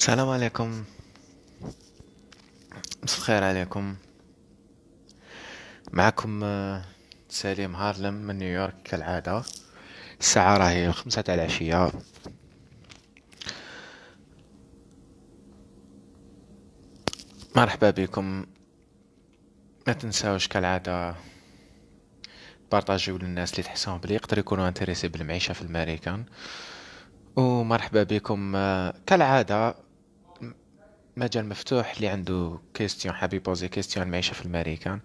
السلام عليكم مساء الخير عليكم معكم آه، سليم هارلم من نيويورك كالعادة الساعة راهي خمسة تاع العشية مرحبا بكم ما تنساوش كالعادة بارطاجيو للناس اللي تحسهم بلي يقدر يكونوا انتريسي بالمعيشة في الماريكان ومرحبا بكم آه، كالعادة مجال مفتوح اللي عنده كيستيون حاب يبوزي كيستيون المعيشة في الماريكان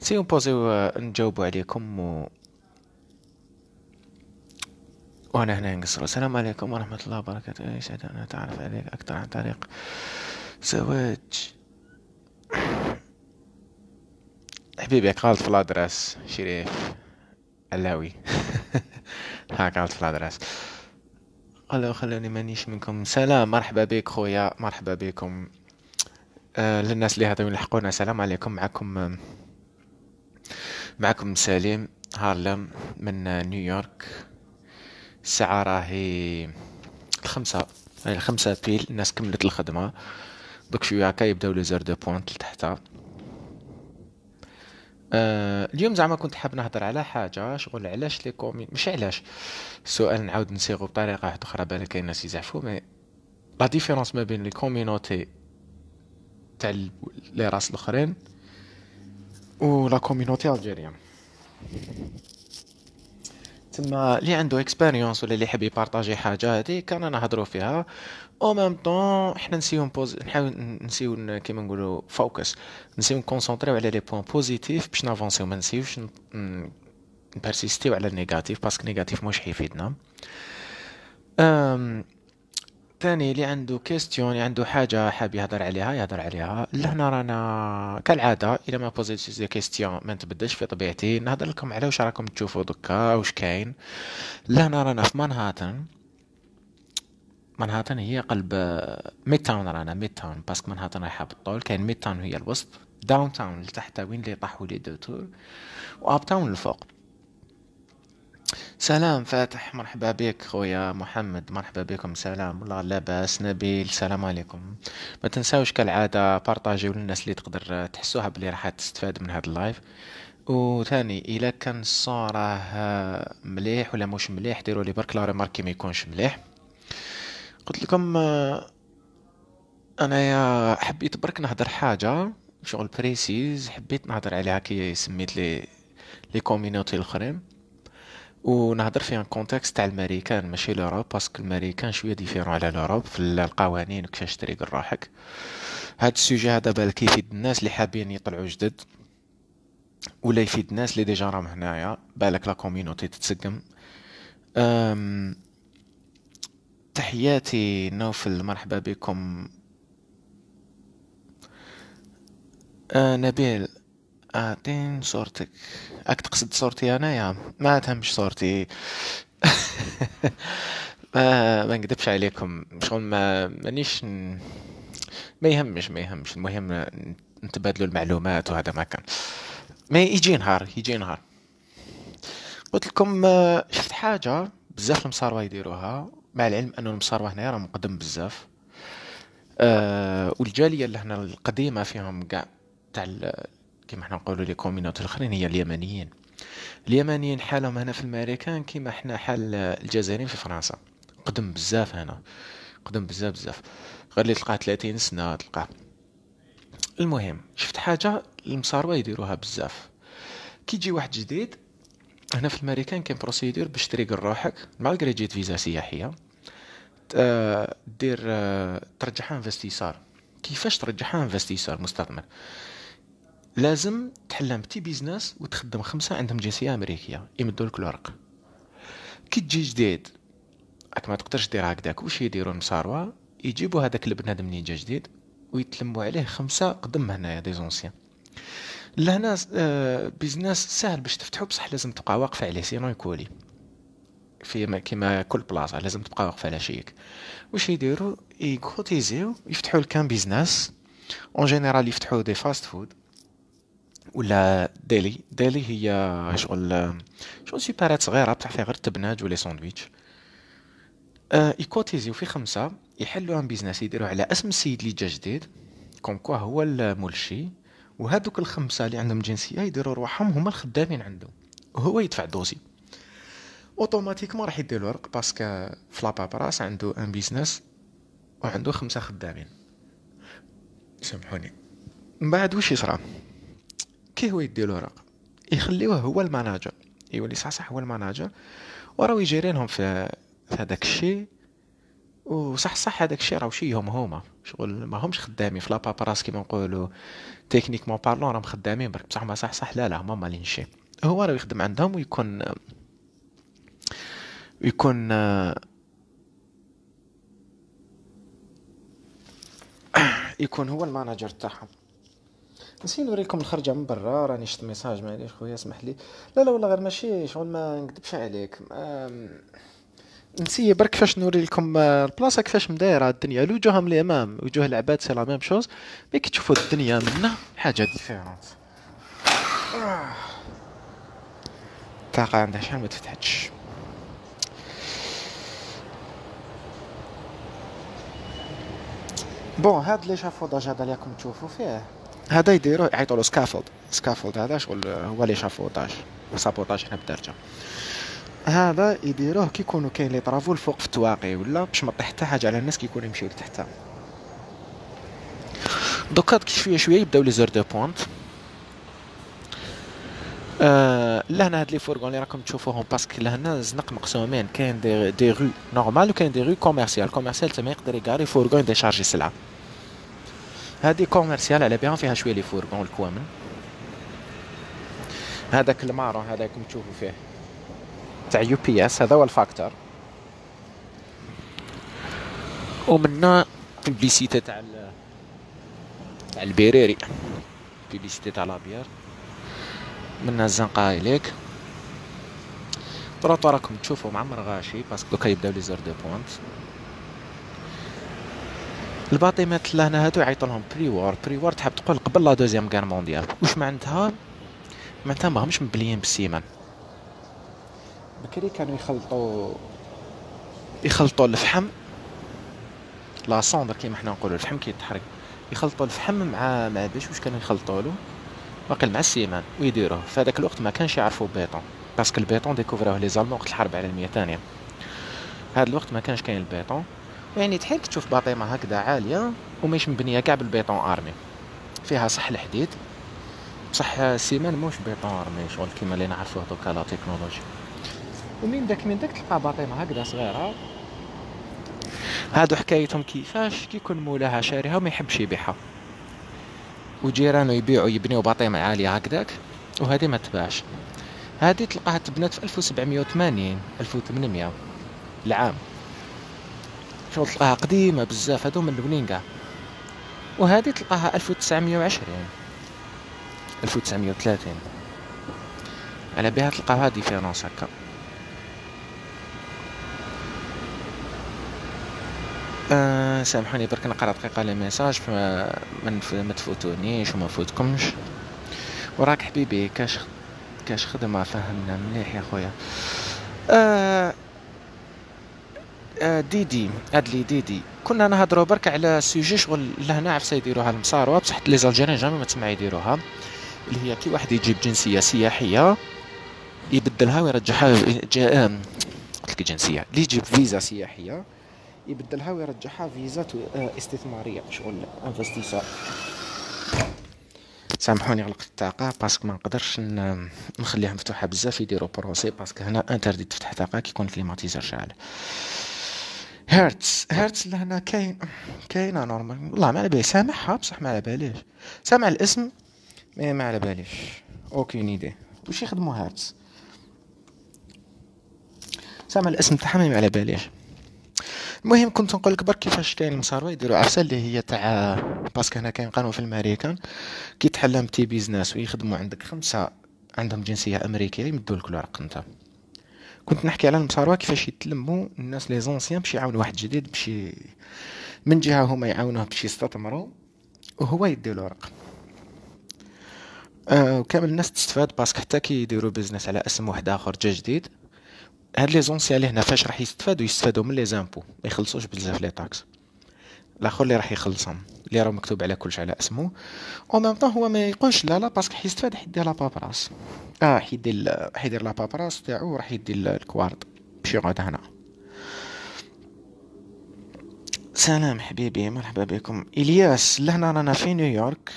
سي نبوزيو آه، نجاوبو عليكم و وانا هنا نقصر السلام عليكم ورحمة الله وبركاته سعد ان اتعرف عليك اكثر عن طريق زواج حبيبي قالت في الادرس شريف علاوي هاك قالت في الادرس الو خلوني مانيش منكم سلام مرحبا بك خويا مرحبا بكم آه للناس اللي هذو يلحقونا سلام عليكم معكم معكم سليم هارلم من نيويورك الساعة راهي الخمسة الخمسة بيل الناس كملت الخدمة دوك شوية هكا يبداو لي زور دو بوانت لتحتها آه، اليوم زعما كنت حاب نهضر على حاجه شغل علاش لي كومي مش علاش السؤال نعاود نسيغو بطريقه واحده اخرى بالك كاين ناس يزعفوا مي لا ديفيرونس ما بين لي كومينوتي تاع لي راس الاخرين و لا كومينوتي الجيريان تما اللي عنده اكسبيريونس ولا اللي يحب يبارطاجي حاجه هذه كان نهضروا فيها او ميم طون حنا نسيو نبوز نحاول نسيو كيما نقولوا فوكس نسيو نكونسونطريو على لي بوين بوزيتيف باش نافونسيو ما نسيوش نبرسيستيو على النيجاتيف باسكو النيجاتيف مش حيفيدنا ثاني اللي عنده كيستيون اللي عنده حاجه حاب يهضر عليها يهضر عليها لهنا رانا كالعاده الا ما بوزيت دي كيستيون ما نتبدلش في طبيعتي نهضر لكم على واش راكم تشوفوا دوكا واش كاين لهنا رانا في مانهاتن مانهاتن هي قلب ميد آه، تاون رانا ميد تاون باسكو مانهاتن رايحه بالطول كاين ميد تاون هي الوسط داون تاون لتحت وين اللي طاحوا لي دو تور واب تاون الفوق سلام فاتح مرحبا بك خويا محمد مرحبا بكم سلام والله لاباس نبيل السلام عليكم ما تنساوش كالعادة بارطاجيو للناس اللي تقدر آه، تحسوها بلي راح تستفاد من هذا اللايف وثاني الا كان الصورة آه، مليح ولا مش مليح ديروا لي برك لا ريماركي ما يكونش مليح قلت لكم آه، انا حبيت برك نهضر حاجه شغل بريسيز حبيت نهضر عليها كي سميت لي لي كومينوتي الاخرين ونهضر في ان كونتكست تاع الماريكان ماشي لوروب باسكو الماريكان شويه ديفيرون على لوروب في القوانين وكيفاش تريق روحك هاد السوجي هذا بالك يفيد الناس اللي حابين يطلعوا جدد ولا يفيد الناس اللي ديجا راهم هنايا بالك لا كومينوتي تتسقم تحياتي نوفل مرحبا بكم آه نبيل اعطين صورتك اك تقصد صورتي انايا ما تهمش صورتي ما ما نكذبش عليكم شغل ما مانيش ن... ما يهمش ما يهمش المهم نتبادلوا المعلومات وهذا ما كان ما يجي نهار يجي نهار قلت لكم آه، شفت حاجه بزاف المصاروا يديروها مع العلم انه المصاروه هنا راه مقدم بزاف أه والجاليه اللي هنا القديمه فيهم كاع تاع كيما حنا نقولوا لي كومينوت الاخرين هي اليمنيين اليمنيين حالهم هنا في الماريكان كيما حنا حال الجزائريين في فرنسا قدم بزاف هنا قدم بزاف بزاف غير اللي تلقاه 30 سنه تلقاه المهم شفت حاجه المصاروه يديروها بزاف كي يجي واحد جديد هنا في الماريكان كاين بروسيدور باش تريقل روحك مع الكريديت فيزا سياحيه دير آه، ترجعها انفستيسار كيفاش ترجعها انفستيسار مستثمر لازم تحلم تي بيزنس وتخدم خمسه عندهم جنسيه امريكيه يمدوا لك الورق كي تجي جديد راك ما تقدرش دير هكذاك واش يديروا المصاروا يجيبوا هذاك البنادم اللي جا جديد ويتلموا عليه خمسه قدم هنايا دي زونسيان لهنا بيزنس آه، ساهل باش تفتحو بصح لازم تبقى واقفه عليه سينو يكولي في كيما كل بلاصه لازم تبقى واقفه على شيك واش يديروا يكوتيزيو يفتحوا الكام بيزنس اون جينيرال يفتحوا دي فاست فود ولا ديلي ديلي هي شغل شغل سوبرات صغيره بتاع فيها غير التبناج ولي ساندويتش آه يكوتيزيو في خمسه يحلوا ان بيزنس يديروا على اسم السيد اللي جا جديد كوم كوا هو الملشي وهذوك الخمسه اللي عندهم جنسيه يديروا روحهم هما الخدامين عنده وهو يدفع دوزي اوتوماتيكمون راح يدير له رق باسكو في لابابراس عنده ان بيزنس وعنده خمسه خدامين سامحوني من بعد واش يصرى كي هو يدير له رق يخليوه هو المناجر يولي صح صح هو المناجر وراو يجيرينهم في هذاك الشيء وصح صح هذاك الشيء راهو شيهم هما شغل ما همش خدامين في لابابراس كيما نقولوا تكنيكمون بارلون راهم خدامين برك بصح ما صح صح لا لا هما مالين هو راه يخدم عندهم ويكون يكون آه، يكون هو المانجر تاعهم نسيت نوريكم الخرجه من برا راني شفت ميساج معليش خويا اسمح لي لا لا والله غير ماشي شغل ما نكذبش عليك نسي برك فاش نوري لكم آه، البلاصه كيفاش مدايره الدنيا من الامام وجوه العباد سي لا ميم شوز مي كي تشوفوا الدنيا منا حاجه ديفيرونت الطاقه آه. عندها شحال ما تفتحتش بون هاد لي شافوداج هذا اللي راكم تشوفوا فيه هذا يديروه يعيطوا له سكافولد سكافولد هذا شغل هو لي شافوداج سابوتاج حنا بالدارجه هذا يديروه كي يكونوا كاين لي طرافو الفوق في التواقي ولا باش ما طيح حتى حاجه على الناس يكونوا يمشيو لتحت دوكا شويه شويه يبداو لي زور دو بوانت لا لهنا هاد لي فورغون اللي راكم تشوفوهم باسكو لهنا الزنق مقسومين كاين دي, دي رو نورمال وكاين دي رو كوميرسيال كوميرسيال تما يقدر يكاري فورغون شارجي سلعه هادي كوميرسيال على بها فيها شويه لي فورغون الكوامن هذاك المارون هذا راكم تشوفوا فيه تاع يو بي اس هذا هو الفاكتور ومننا بيبليسيتي تاع تاع البيريري بيبليسيتي تاع لابيار من الزنقة إليك طرطو راكم تشوفوا معمر غاشي باسكو دوكا يبداو لي زور دو بوانت الباطيمات اللي هنا هادو يعيطوا لهم بري وور بري وور تحب تقول قبل لا دوزيام كار مونديال واش معناتها معناتها ماهمش مبليين بالسيمان بكري كانوا يخلطوا يخلطوا الفحم لا سوندر كيما حنا نقولوا الفحم كيتحرك يخلطوا الفحم مع ما باش واش كانوا يخلطوا له واقيل مع السيمان ويديروه في هذاك الوقت ما كانش يعرفوا بيطون باسكو البيطون ديكوفروه لي زالمون وقت الحرب العالميه الثانيه هذا الوقت ما كانش كاين البيطون يعني تحيل تشوف باطيمه هكذا عاليه وماهيش مبنيه كاع بالبيطون ارمي فيها صح الحديد بصح السيمان موش بيطون ارمي شغل كيما اللي نعرفوه دوكا لا تكنولوجي ومن داك من داك تلقى باطيمه هكذا صغيره هادو حكايتهم كيفاش كيكون مولاها شاريها وما يحبش يبيعها وجيرانه يبيعوا يبنيو بطيم عالية هكذاك وهذه ما تباعش هذه تلقاها تبنات في 1780 1800 العام شو تلقاها قديمة بزاف هذو من ملونين كاع وهذه تلقاها 1920 1930 على بها تلقاها ديفيرونس هكا آه، سامحوني برك نقرا دقيقه لي ميساج فما ما تفوتونيش وما نفوتكمش وراك حبيبي كاش كاش خدمه فهمنا مليح يا خويا أه ديدي آه، ديدي ادلي ديدي كنا نهضروا برك على سوجي شغل لهنا عفسه يديروها المصاروه بصح لي زالجيريان جامي ما تسمع يديروها اللي هي كي واحد يجيب جنسيه سياحيه يبدلها ويرجعها آه، قلت لك جنسيه اللي يجيب فيزا سياحيه يبدلها ويرجعها فيزا آه، استثماريه شغل انفستيسور سامحوني غلقت الطاقه باسكو ما نقدرش نخليها مفتوحه بزاف يديروا بروسي باسكو هنا انتردي تفتح طاقه كيكون الكليماتيزر شاعل هرتز هرتز لهنا كاين كاينه نورمال والله ما على بالي سامحها بصح ما على باليش سامع الاسم مي ما على باليش اوكي نيدي واش يخدموا هرتز سامع الاسم تاعها ما على باليش المهم كنت نقول لك برك كيفاش كاين المصاروي يديروا عفسه اللي هي تاع باسكو هنا كاين قانون في الماريكان كي تحلم تي بيزناس ويخدموا عندك خمسه عندهم جنسيه امريكيه يمدوا لك الورق انت كنت نحكي على المصاروي كيفاش يتلموا الناس لي زونسيان باش يعاونوا واحد جديد باش من جهه هما يعاونوه باش يستثمروا وهو يدي الورق آه وكامل الناس تستفاد باسكو حتى كي يديروا بيزنس على اسم واحد اخر جا جديد هاد لي زونسيال هنا فاش راح يستفادوا يستفادوا من لي زامبو ما يخلصوش بزاف لي تاكس الاخر اللي راح يخلصهم اللي راه مكتوب على كلش على اسمه او ميم طون هو ما يقولش لا لا باسكو حيستفاد حيدير لا باباراس اه حيدير حيدير لا باباراس تاعو راح يدير الكوارت باش يقعد هنا سلام حبيبي مرحبا بكم الياس لهنا رانا في نيويورك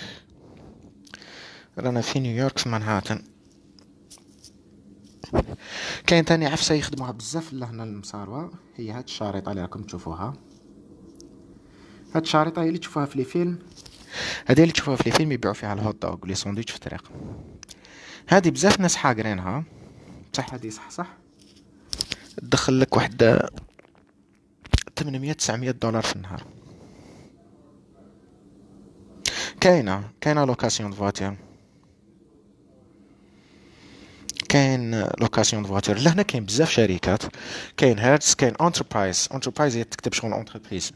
رانا في نيويورك في مانهاتن كاين تاني عفسه يخدموها بزاف لهنا المساروه هي هاد الشريطه اللي راكم تشوفوها هاد الشريطه هي اللي تشوفوها في لي فيلم هادي اللي تشوفوها في لي فيلم يبيعوا فيها الهوت دوغ لي ساندويتش في الطريق هادي بزاف ناس حاقرينها بصح هادي صح صح تدخل لك واحد 800 900 دولار في النهار كاينه كاينه لوكاسيون فواتير كاين لوكاسيون دو فواتور لهنا كاين بزاف شركات كاين هيرتز كاين انتربرايز انتربرايز هي تكتب شغل انتربريز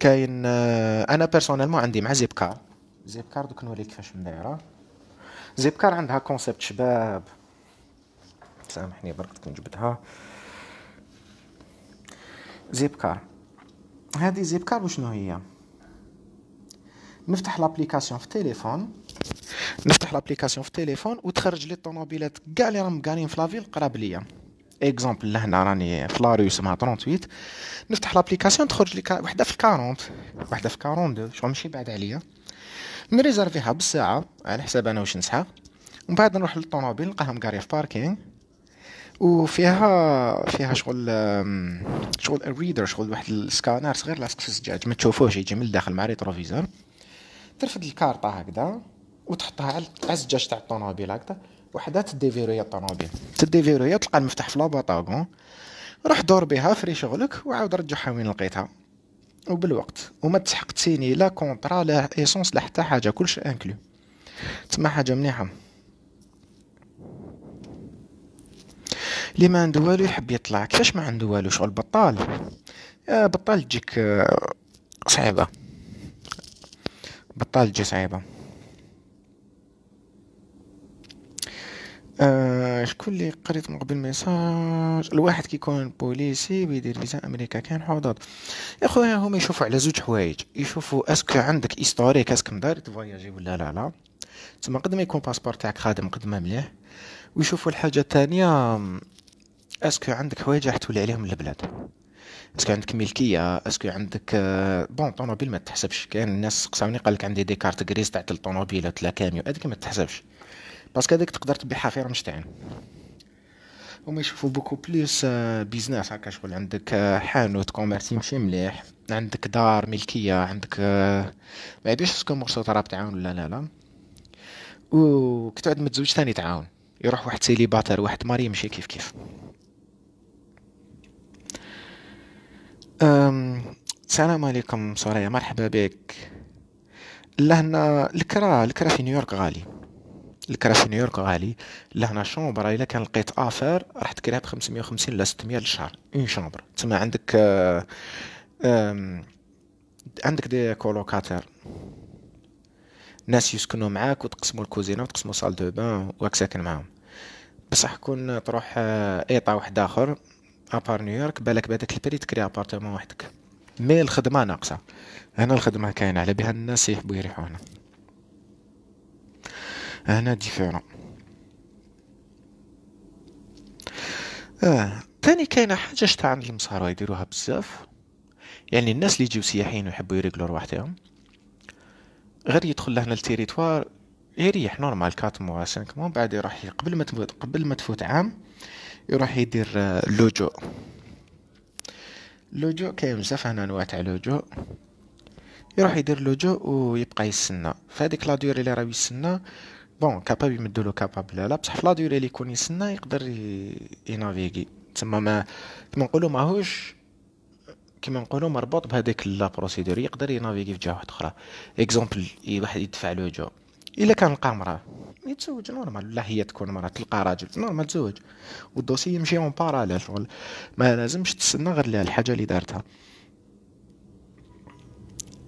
كاين آه، انا بيرسونيلمون عندي مع زيب كار زيب كار دوك نوريك كيفاش مدايره زيب كار عندها كونسيبت شباب سامحني برك كنت نجبدها زيب كار هذه زيب كار وشنو هي نفتح لابليكاسيون في التليفون نفتح لابليكاسيون في التليفون وتخرج لي الطوموبيلات كاع اللي راهم قارين في لافيل قراب ليا اكزومبل لهنا راني في لاريو اسمها 38 نفتح لابليكاسيون تخرج لي وحده في 40 وحده في 42 شو ماشي بعد عليا نريزرفيها بالساعه على حساب انا واش نسحق ومن بعد نروح للطوموبيل نلقاهم كاري في باركينغ وفيها فيها شغل شغل ريدر شغل واحد السكانر صغير لاصق في الزجاج ما تشوفوش يجي من الداخل مع ريتروفيزور ترفد الكارطه هكذا وتحطها على الزجاج تاع الطوموبيل هكذا وحدها تديفيرويا الطوموبيل تديفيرويا تلقى المفتاح في لاباطاغون روح دور بها فري شغلك وعاود رجعها وين لقيتها وبالوقت وما تسحق تسيني لا كونطرا لا ايسونس لا حتى حاجه كلش انكلو تسمى حاجه مليحه اللي ما عنده والو يحب يطلع كيفاش ما عنده والو شغل بطال يا بطال تجيك آه، صعيبه بطال تجي صعيبه آه، شكون اللي قريت من قبل ميساج الواحد كيكون بوليسي بيدير فيزا امريكا كان حوضات يا خويا هما يشوفوا على زوج حوايج يشوفوا اسكو عندك هيستوريك اسكو مدار تفواياجي ولا لا لا تما قد ما يكون باسبور تاعك خادم قد ما مليح ويشوفوا الحاجه الثانيه اسكو عندك حوايج راح تولي عليهم البلاد اسكو عندك ملكيه اسكو عندك بون آه، طونوبيل ما تحسبش كاين الناس سقساوني قال لك عندي دي كارت غريز تاع الطونوبيلات لا كاميو هذيك ما تحسبش باسكو هذيك تقدر تبيعها في مشتعل هما يشوفوا بوكو بليس بيزنس هكا شغل عندك حانوت كوميرس يمشي مليح عندك دار ملكيه عندك ما يديش اسكو مرسو تراب تعاون ولا لا لا و كي تعود متزوج ثاني تعاون يروح واحد باتر واحد ماري يمشي كيف كيف أم... السلام عليكم سوريا مرحبا بك لهنا الكرا الكرا في نيويورك غالي في نيويورك غالي لهنا شومبر الا كان لقيت افير راح تكريها ب 550 ولا 600 للشهر اون شومبر تما عندك آه عندك دي كولوكاتير ناس يسكنوا معاك وتقسموا الكوزينه وتقسموا صال دو بان واك ساكن معاهم بصح كون تروح آه، ايطا واحد اخر ابار نيويورك بالك بهذاك البري تكري ابارتمون وحدك مي الخدمه ناقصه هنا الخدمه كاينه على بها الناس يحبوا يريحوا هنا هنا ديفيرون اه كاينه حاجه شتا عند المصارى يديروها بزاف يعني الناس اللي يجيو سياحيين ويحبوا يريقلو رواحتهم غير يدخل لهنا التيريتوار يريح نورمال 4 موا 5 موا بعد يروح قبل ما تفوت قبل ما تفوت عام يروح يدير آه، لوجو لوجو كاين بزاف هنا انواع تاع لوجو يروح يدير لوجو ويبقى يستنى فهاديك لا دوري اللي راه يستنى بون كاباب يمدو له كاباب لا لا بصح في لا ديوري اللي يكون يسنى يقدر ينافيغي تما ما كيما نقولوا ماهوش كيما نقولوا مربوط بهذيك لا بروسيدور يقدر ينافيغي في جهه اخرى اكزومبل واحد يدفع له جو الا كان لقى مراه يتزوج نورمال لا هي تكون مراه تلقى راجل نورمال تزوج والدوسي يمشي اون باراليل ما لازمش تسنى غير الحاجه اللي دارتها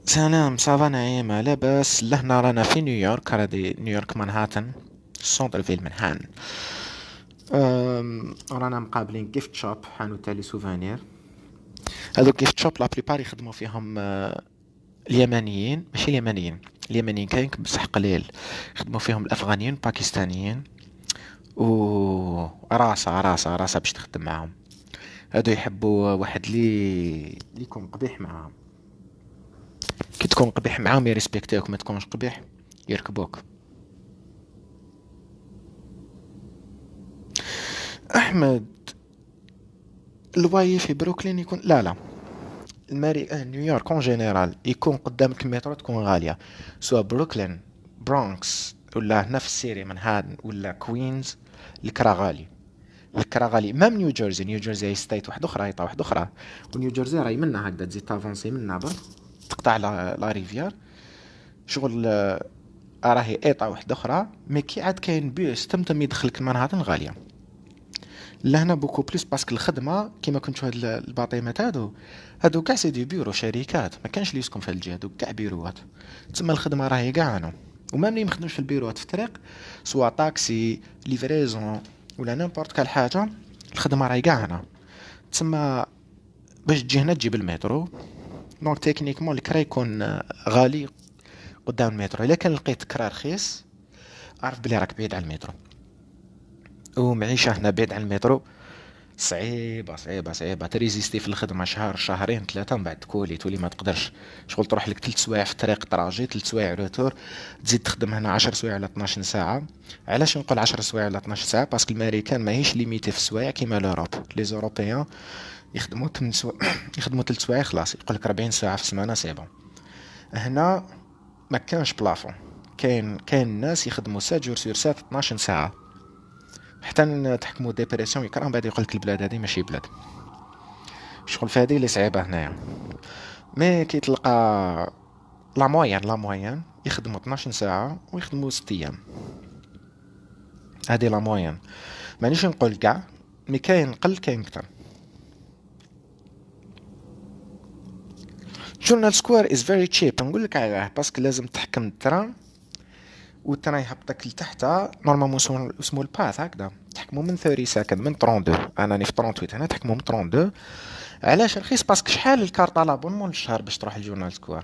سلام سافا نعيمة لاباس لهنا رانا في نيويورك رادي نيويورك مانهاتن سونتر فيل منهان رانا مقابلين جيفت شوب حانوت تاع لي سوفانير هادو جيفت شوب لا بليبار فيهم آه، اليمنيين ماشي اليمنيين اليمنيين كاين بصح قليل يخدمو فيهم الافغانيين الباكستانيين و راسا راسا راسا باش تخدم معاهم هادو يحبوا واحد لي ليكون قبيح معاهم كي تكون قبيح معاهم يريسبكتيوك ما تكونش قبيح يركبوك احمد الواي في بروكلين يكون لا لا الماري آه، نيويورك اون جينيرال يكون قدامك المترو تكون غاليه سواء بروكلين برونكس ولا هنا في السيري هاد ولا كوينز الكرا غالي الكرا غالي مام نيو جيرسي نيو جيرسي هي ستيت واحد اخرى هي واحد اخرى ونيو جيرسي راهي منا هكذا تزيد تافونسي منا برك تقطع لا ريفيار شغل آه، راهي ايطا واحده اخرى مي كي عاد كاين بيس تم يدخلك لمنهاتن غاليه لهنا بوكو بلوس باسكو الخدمه كيما كنتو هاد الباطيمات هادو هادو كاع سي دي بيرو شركات ما كانش يسكن في الجهه هادو كاع بيروات تما الخدمه راهي كاع عنهم ومام لي مخدمش في البيروات في الطريق سوا طاكسي ليفريزون ولا نيمبورت كال حاجه الخدمه راهي كاع هنا تما باش تجي هنا تجيب المترو دونك تكنيكمون الكرا يكون غالي قدام المترو الا كان لقيت كرا رخيص عرف بلي راك بعيد على المترو ومعيشه هنا بعيد على المترو صعيبه صعيبه صعيبه تريزيستي في الخدمه شهر شهرين ثلاثه من بعد تكولي تولي ما تقدرش شغل تروح لك ثلاث سوايع في الطريق تراجي ثلاث سوايع روتور تزيد تخدم هنا 10 سوايع على 12 ساعه علاش نقول 10 سوايع على 12 ساعه باسكو الماريكان ماهيش ليميتي في السوايع كيما لوروب لي زوروبيان يخدموا 8 سوايع يخدموا 3 سوايع خلاص يقول لك 40 ساعه في السمانه سي بون هنا ما كانش بلافون كاين كاين ناس يخدموا 7 جور سور 7 12 ساعه حتى تحكموا ديبرسيون يكرههم بعد يقول لك البلاد هذه ماشي بلاد شغل في هذه اللي صعيبه هنايا مي كي تلقى لا مويان لا مويان يخدموا 12 ساعه ويخدموا 6 ايام هذه لا مويان مانيش نقول كاع مي كاين قل كاين كتر جورنال سكوير از فيري تشيب نقول لك علاه باسكو لازم تحكم الترام والتران يهبطك لتحت نورمالمون اسمه الباث هكذا تحكمو من 30 سكند من 32 انا راني في 38 هنا تحكمو من 32 علاش رخيص باسكو شحال الكارطه لابونمون الشهر باش تروح للجورنال سكوير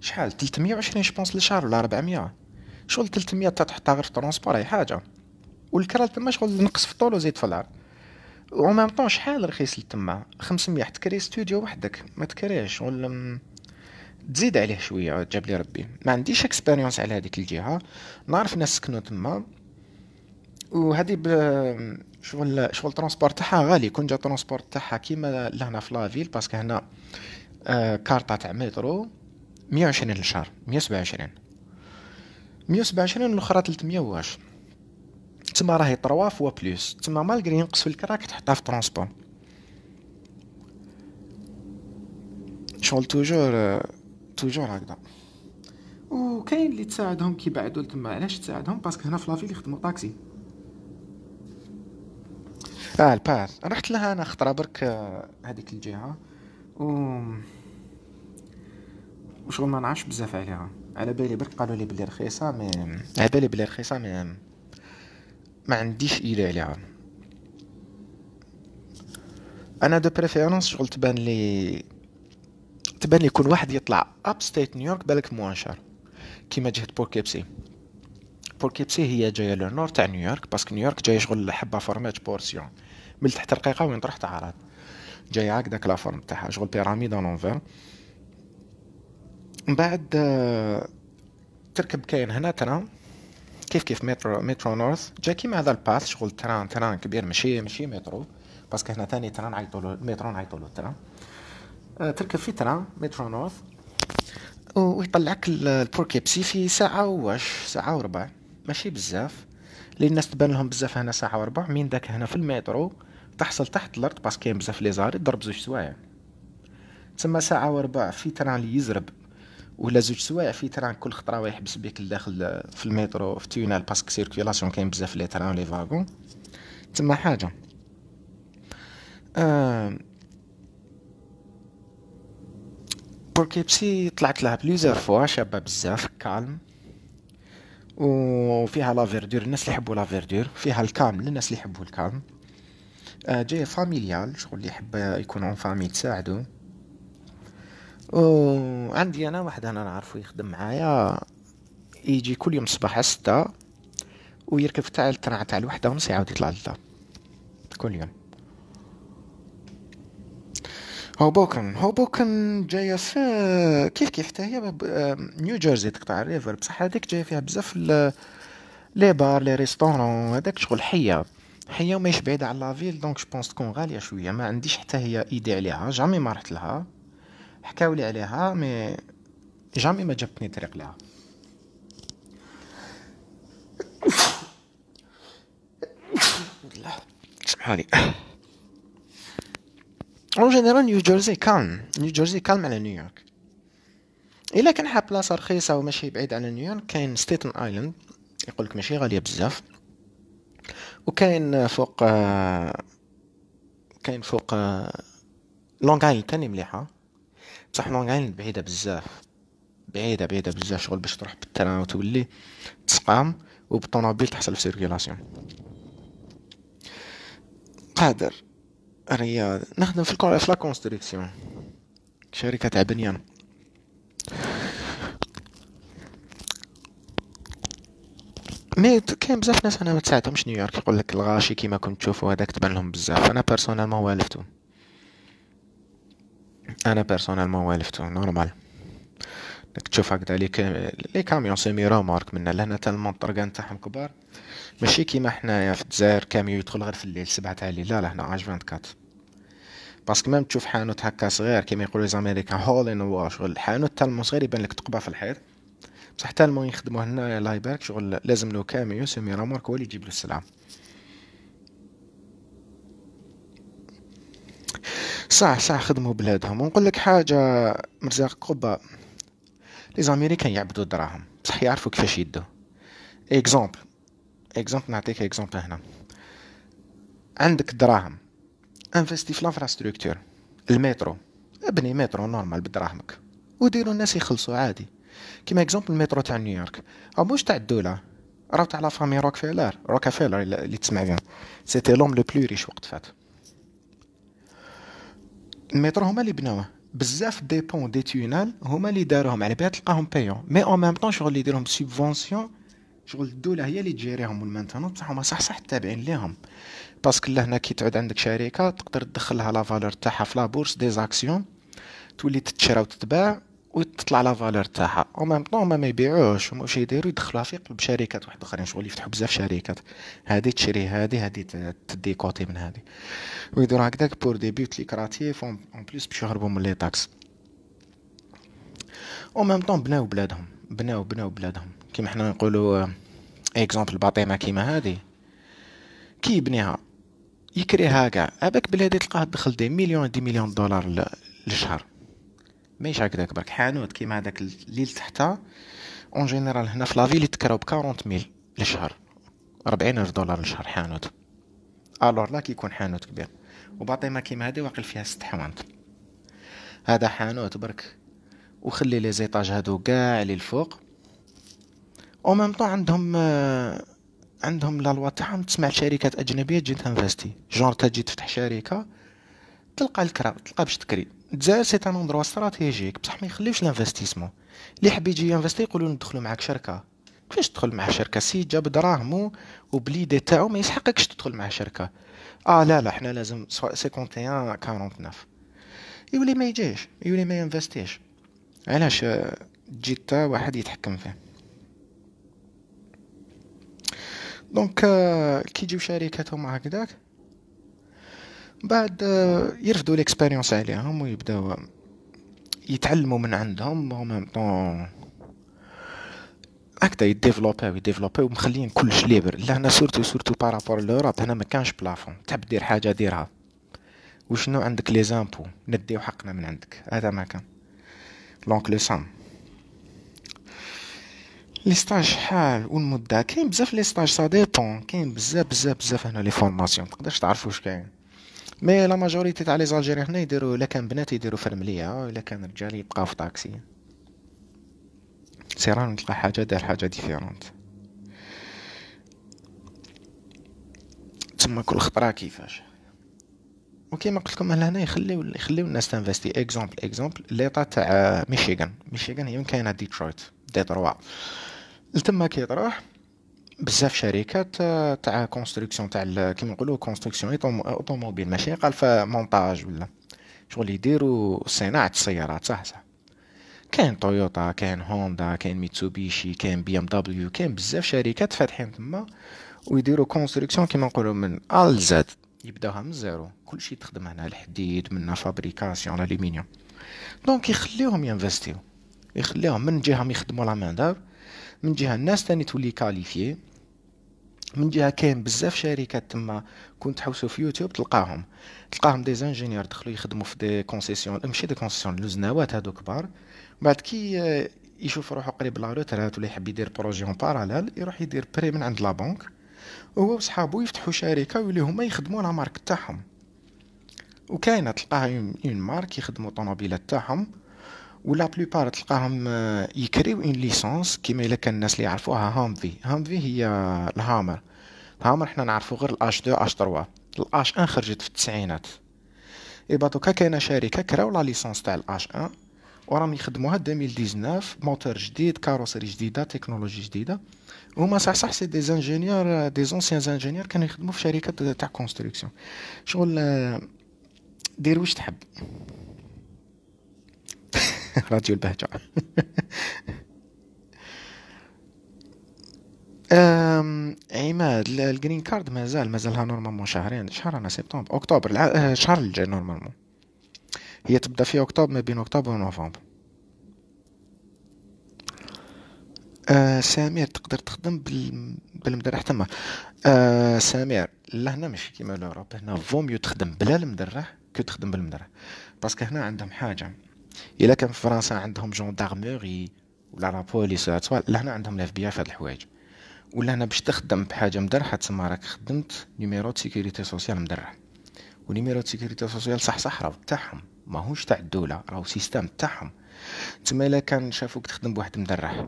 شحال 320 جوبونس للشهر ولا 400 شغل 300 تحطها غير في ترونسبور اي حاجه والكرا تما شغل نقص في الطول وزيد في العرض اون ميم طون شحال رخيص لتما 500 تكري ستوديو وحدك ما تكريش ولا تزيد عليه شويه جاب لي ربي ما عنديش اكسبيريونس على هذيك الجهه نعرف ناس سكنوا تما وهذه ب شغل شغل ترونسبور تاعها غالي كون جا ترونسبور تاعها كيما لهنا في لافيل باسكو هنا آه، كارطه تاع مترو 120 للشهر 127 127 الاخرى 300 واش تما راهي 3 فوا بلوس تما مالغري ينقصوا الكراك تحطها في ترونسبور شغل توجور توجور هكذا وكاين اللي تساعدهم كي بعدوا تما علاش تساعدهم باسكو هنا في لافيل يخدموا طاكسي اه الباث رحت لها انا خطره برك آه، هذيك الجهه و وشغل ما نعرفش بزاف عليها على بالي برك قالوا لي بلي رخيصه مي على بالي بلي رخيصه مي ما عنديش ايدي عليها انا دو بريفيرونس شغل تبان لي تبان لي كل واحد يطلع اب ستيت نيويورك بالك موانشار كيما جهه بوركيبسي بوركيبسي هي جايه لو نور تاع نيويورك باسكو نيويورك جايه شغل حبه فورمات بورسيون من تحت رقيقه وين تروح تعرض جايه داك لا فورم تاعها شغل بيراميد ان لونفير من بعد تركب كاين هنا ترام كيف كيف مترو مترو نورث جاكي مع هذا الباث شغل تران تران كبير ماشي ماشي مترو باسكو هنا ثاني تران عيطوا له مترو عيطوا له تران آه، تركب في تران مترو نورث ويطلعك البوركيبسي في ساعة واش ساعة وربع ماشي بزاف لي الناس تبان لهم بزاف هنا ساعة وربع من داك هنا في المترو تحصل تحت الارض باسكو كاين بزاف لي زاري ضرب زوج سوايع تسمى ساعة وربع في تران لي يزرب ولا زوج سوايع في تران كل خطره ويحبس بك لداخل آه، في المترو في تونال باسك سيركيلاسيون كاين بزاف لي تران لي فاغون تما حاجه آه بوركيبسي طلعت لها بليزير فوا شابه بزاف كالم وفيها لا فيردور الناس اللي يحبوا لا فيردور فيها الكالم للناس اللي يحبوا الكالم آه جايه فاميليال شغل اللي يحب يكون اون فامي تساعدو وعندي انا واحد انا نعرفو يخدم معايا يجي كل يوم الصباح على ستة ويركب تاع الترعة تاع الوحدة ونص يعاود يطلع للدار كل يوم هوبوكن هوبوكن جاية في كيف كيف حتى هي نيو جيرسي تقطع الريفر بصح هذيك جاية فيها بزاف لي بار لي ريستورون هذاك شغل حية حية وماهيش بعيدة على لافيل دونك جو بونس تكون غالية شوية ما عنديش حتى هي ايدي عليها جامي ما رحت لها حكاو لي عليها مي جامي ما جابتني طريق لها سامحوني اون جينيرال نيو جيرسي كالم نيو جيرسي كالم على نيويورك الا كان حاب بلاصه رخيصه وماشي بعيد على نيويورك كاين ستيتن ايلاند يقول لك ماشي غاليه بزاف وكاين فوق آه، كاين فوق لونغ ايلاند تاني مليحه بصح لونغ ايلاند بعيده بزاف بعيده بعيده بزاف شغل باش تروح بالتران وتولي تسقام وبالطونوبيل تحصل في سيركيلاسيون قادر رياض نخدم في الكور في لا كونستريكسيون شركه تاع بنيان مي كاين بزاف ناس انا ما تساعدهمش نيويورك يقول لك الغاشي كيما كنت تشوفوا هذاك تبان لهم بزاف انا ما والفتو انا بيرسونالمون والفتو نورمال تشوف هكذا لي كام... لي كاميون سيمي رومارك منا لهنا تالمون الطرقان تاعهم كبار ماشي كيما حنايا في الجزائر كاميو يدخل غير في الليل سبعة تاع الليل لا لا هنا اج 24 باسكو ميم تشوف حانوت هكا صغير كيما يقولوا الامريكان هول ان واش شغل حانوت تالمون صغير يبان لك تقبع في الحيط بصح تالمون يخدموا هنايا لايباك شغل لازم له كاميو سيمي رومارك هو اللي يجيب له السلعه صح صح خدموا بلادهم ونقول لك حاجه مرزاق قبه لي زاميريكان يعبدوا الدراهم بصح يعرفوا كيفاش يدوا اكزومبل اكزومبل نعطيك اكزومبل هنا عندك دراهم انفستي في لانفراستركتور المترو ابني مترو نورمال بدراهمك وديروا الناس يخلصوا عادي كيما اكزومبل المترو تاع نيويورك او مش تاع الدوله راه تاع لا فامي روكفيلر روكفيلر اللي تسمع بهم سيتي لوم لو بلو ريش وقت فات الميترو هما اللي بناوه بزاف دي بون دي تونال هما اللي داروهم على بالها تلقاهم بايون مي اون ميم طون شغل اللي يديرهم سيبفونسيون شغل الدوله هي اللي تجيريهم والمانتونونس بصح هما صح صح تابعين ليهم باسكو لهنا كي تعود عندك شركه تقدر تدخلها لا فالور تاعها في لابورس دي زاكسيون تولي تتشرى وتتباع وتطلع لا فالور تاعها او ميم طون ما يبيعوش هما واش يديروا يدخلوها في قلب شركات واحد اخرين شغل يفتحوا بزاف شركات هذه تشري هذه هذه تدي كوتي من هذه ويديروا هكذاك بور دي بيوت لي كراتيف اون بليس باش يهربوا من لي تاكس او ميم طون بناو بلادهم بناو بناو بلادهم كيما حنا نقولوا اكزومبل آه، باطيمه كيما هذه كي يبنيها يكريها كاع عباك بلادي تلقاه دخل دي مليون دي مليون دولار للشهر ماهيش هكداك برك حانوت كيما هذاك اللي تحتها اون جينيرال هنا في لافيل يتكراو ب 40 ميل للشهر 40 دولار للشهر حانوت الور لا كيكون حانوت كبير ما كيما هذه واقل فيها ست حوانت هذا حانوت برك وخلي لي زيطاج هادو كاع لي الفوق او ميم طون عندهم عندهم لا لوا تاعهم تسمع لشركات اجنبيه تجي تنفستي جونر تجي تفتح شركه تلقى الكرا تلقى باش تكري الجزائر سي ان اندروا استراتيجيك بصح ما يخليوش لانفستيسمون اللي حب يجي انفستي يقولوا ندخلوا معاك شركه كيفاش تدخل مع شركه سي جاب دراهمو وبليدي تاعو ما يسحقكش تدخل مع شركه اه لا لا حنا لازم 51 49 يولي ما يجيش يولي ما ينفستيش علاش آه، تجي تا واحد يتحكم فيه دونك آه، كي يجيو شركات هما هكذاك بعد آه، يرفدوا ليكسبيريونس عليهم ويبداو يتعلموا من عندهم اون ميم طون هكذا يديفلوبيو يديفلوبيو ومخليين كلش ليبر لا هنا سورتو سورتو بارابور لوروب هنا ما كانش بلافون تحب دير حاجه ديرها وشنو عندك لي زامبو نديو حقنا من عندك هذا ما كان لونك لو سام لي ستاج شحال والمده كاين بزاف لي ستاج سا ديبون كاين بزاف بزاف بزاف هنا لي فورماسيون تقدرش تعرف واش كاين مي لا ماجوريتي تاع لي زالجيري هنا يديروا الا كان بنات يديروا فرمليه الا كان رجال يبقاو في طاكسي سي راه نلقى حاجه دار حاجه ديفيرونت تما كل خطره كيفاش وكيما قلت لكم هنا يخليو يخليو الناس تنفستي اكزومبل اكزومبل ليطا تاع ميشيغان ميشيغان هي وين كاينه ديترويت ديتروا لتما كيطروح بزاف شركات آه، تاع كونستركسيون تاع كيما نقولوا كونستركسيون اوتوموبيل ماشي قال مونتاج ولا شغل يديروا صناعه السيارات صح صح كاين تويوتا كاين هوندا كاين ميتسوبيشي كاين بي ام دبليو كاين بزاف شركات فاتحين تما ويديروا كونستركسيون كيما نقولوا من ال زد يبداوها من زيرو كلشي تخدم هنا الحديد من فابريكاسيون الالومنيوم دونك يخليهم ينفستيو يخليهم من جهه يخدموا لا مان من جهه الناس تاني تولي كاليفيي من جهه كاين بزاف شركات تما كون تحوسوا في يوتيوب تلقاهم تلقاهم دي زانجينيور دخلوا يخدموا في دي كونسيسيون ماشي دي كونسيسيون لوزناوات هادو كبار بعد كي آه، يشوف روحو قريب لا روترات ولا يحب يدير بروجي اون باراليل يروح يدير بري من عند لا بنك هو وصحابو يفتحوا شركه ويولي هما يخدموا لا مارك تاعهم وكاينه تلقاها اون مارك يخدموا طوموبيلات تاعهم ولا بلوبار تلقاهم آه، يكريو اون ليسونس كيما الا كان الناس اللي يعرفوها هامفي هامفي هي الهامر الهامر حنا نعرفو غير الاش دو اش 3 الاش 1 خرجت في التسعينات ايبا دوكا كاينه شركه كراو لا ليسونس تاع الاش 1 وراهم يخدموها 2019 موتور جديد كاروسري جديده تكنولوجي جديده هما صح صح سي دي انجينيور دي زونسيان انجينيور كانوا يخدموا في شركات تاع كونستركسيون شغل آه، دير واش تحب راديو البهجة عماد الجرين كارد مازال مازالها نورمالمون شهرين شهر انا سبتمبر اكتوبر الشهر أه، الجاي نورمالمون هي تبدا في اكتوبر ما بين اكتوبر ونوفمبر آه سامير تقدر تخدم بال... بالمدرح تما آه سمير لهنا ماشي كيما لوروب هنا فوميو تخدم بلا المدرح كي تخدم بالمدرح باسكو هنا عندهم حاجه الا كان في فرنسا عندهم جون دارمور ولا لا بوليس ولا توا لهنا عندهم الاف بي في هاد الحوايج ولا هنا باش تخدم بحاجه مدرحه تسمى راك خدمت نيميرو سيكوريتي سوسيال مدرح ونيميرو سيكوريتي سوسيال صح صح راهو تاعهم ماهوش تاع الدوله راهو سيستم تاعهم تما الا كان شافوك تخدم بواحد مدرح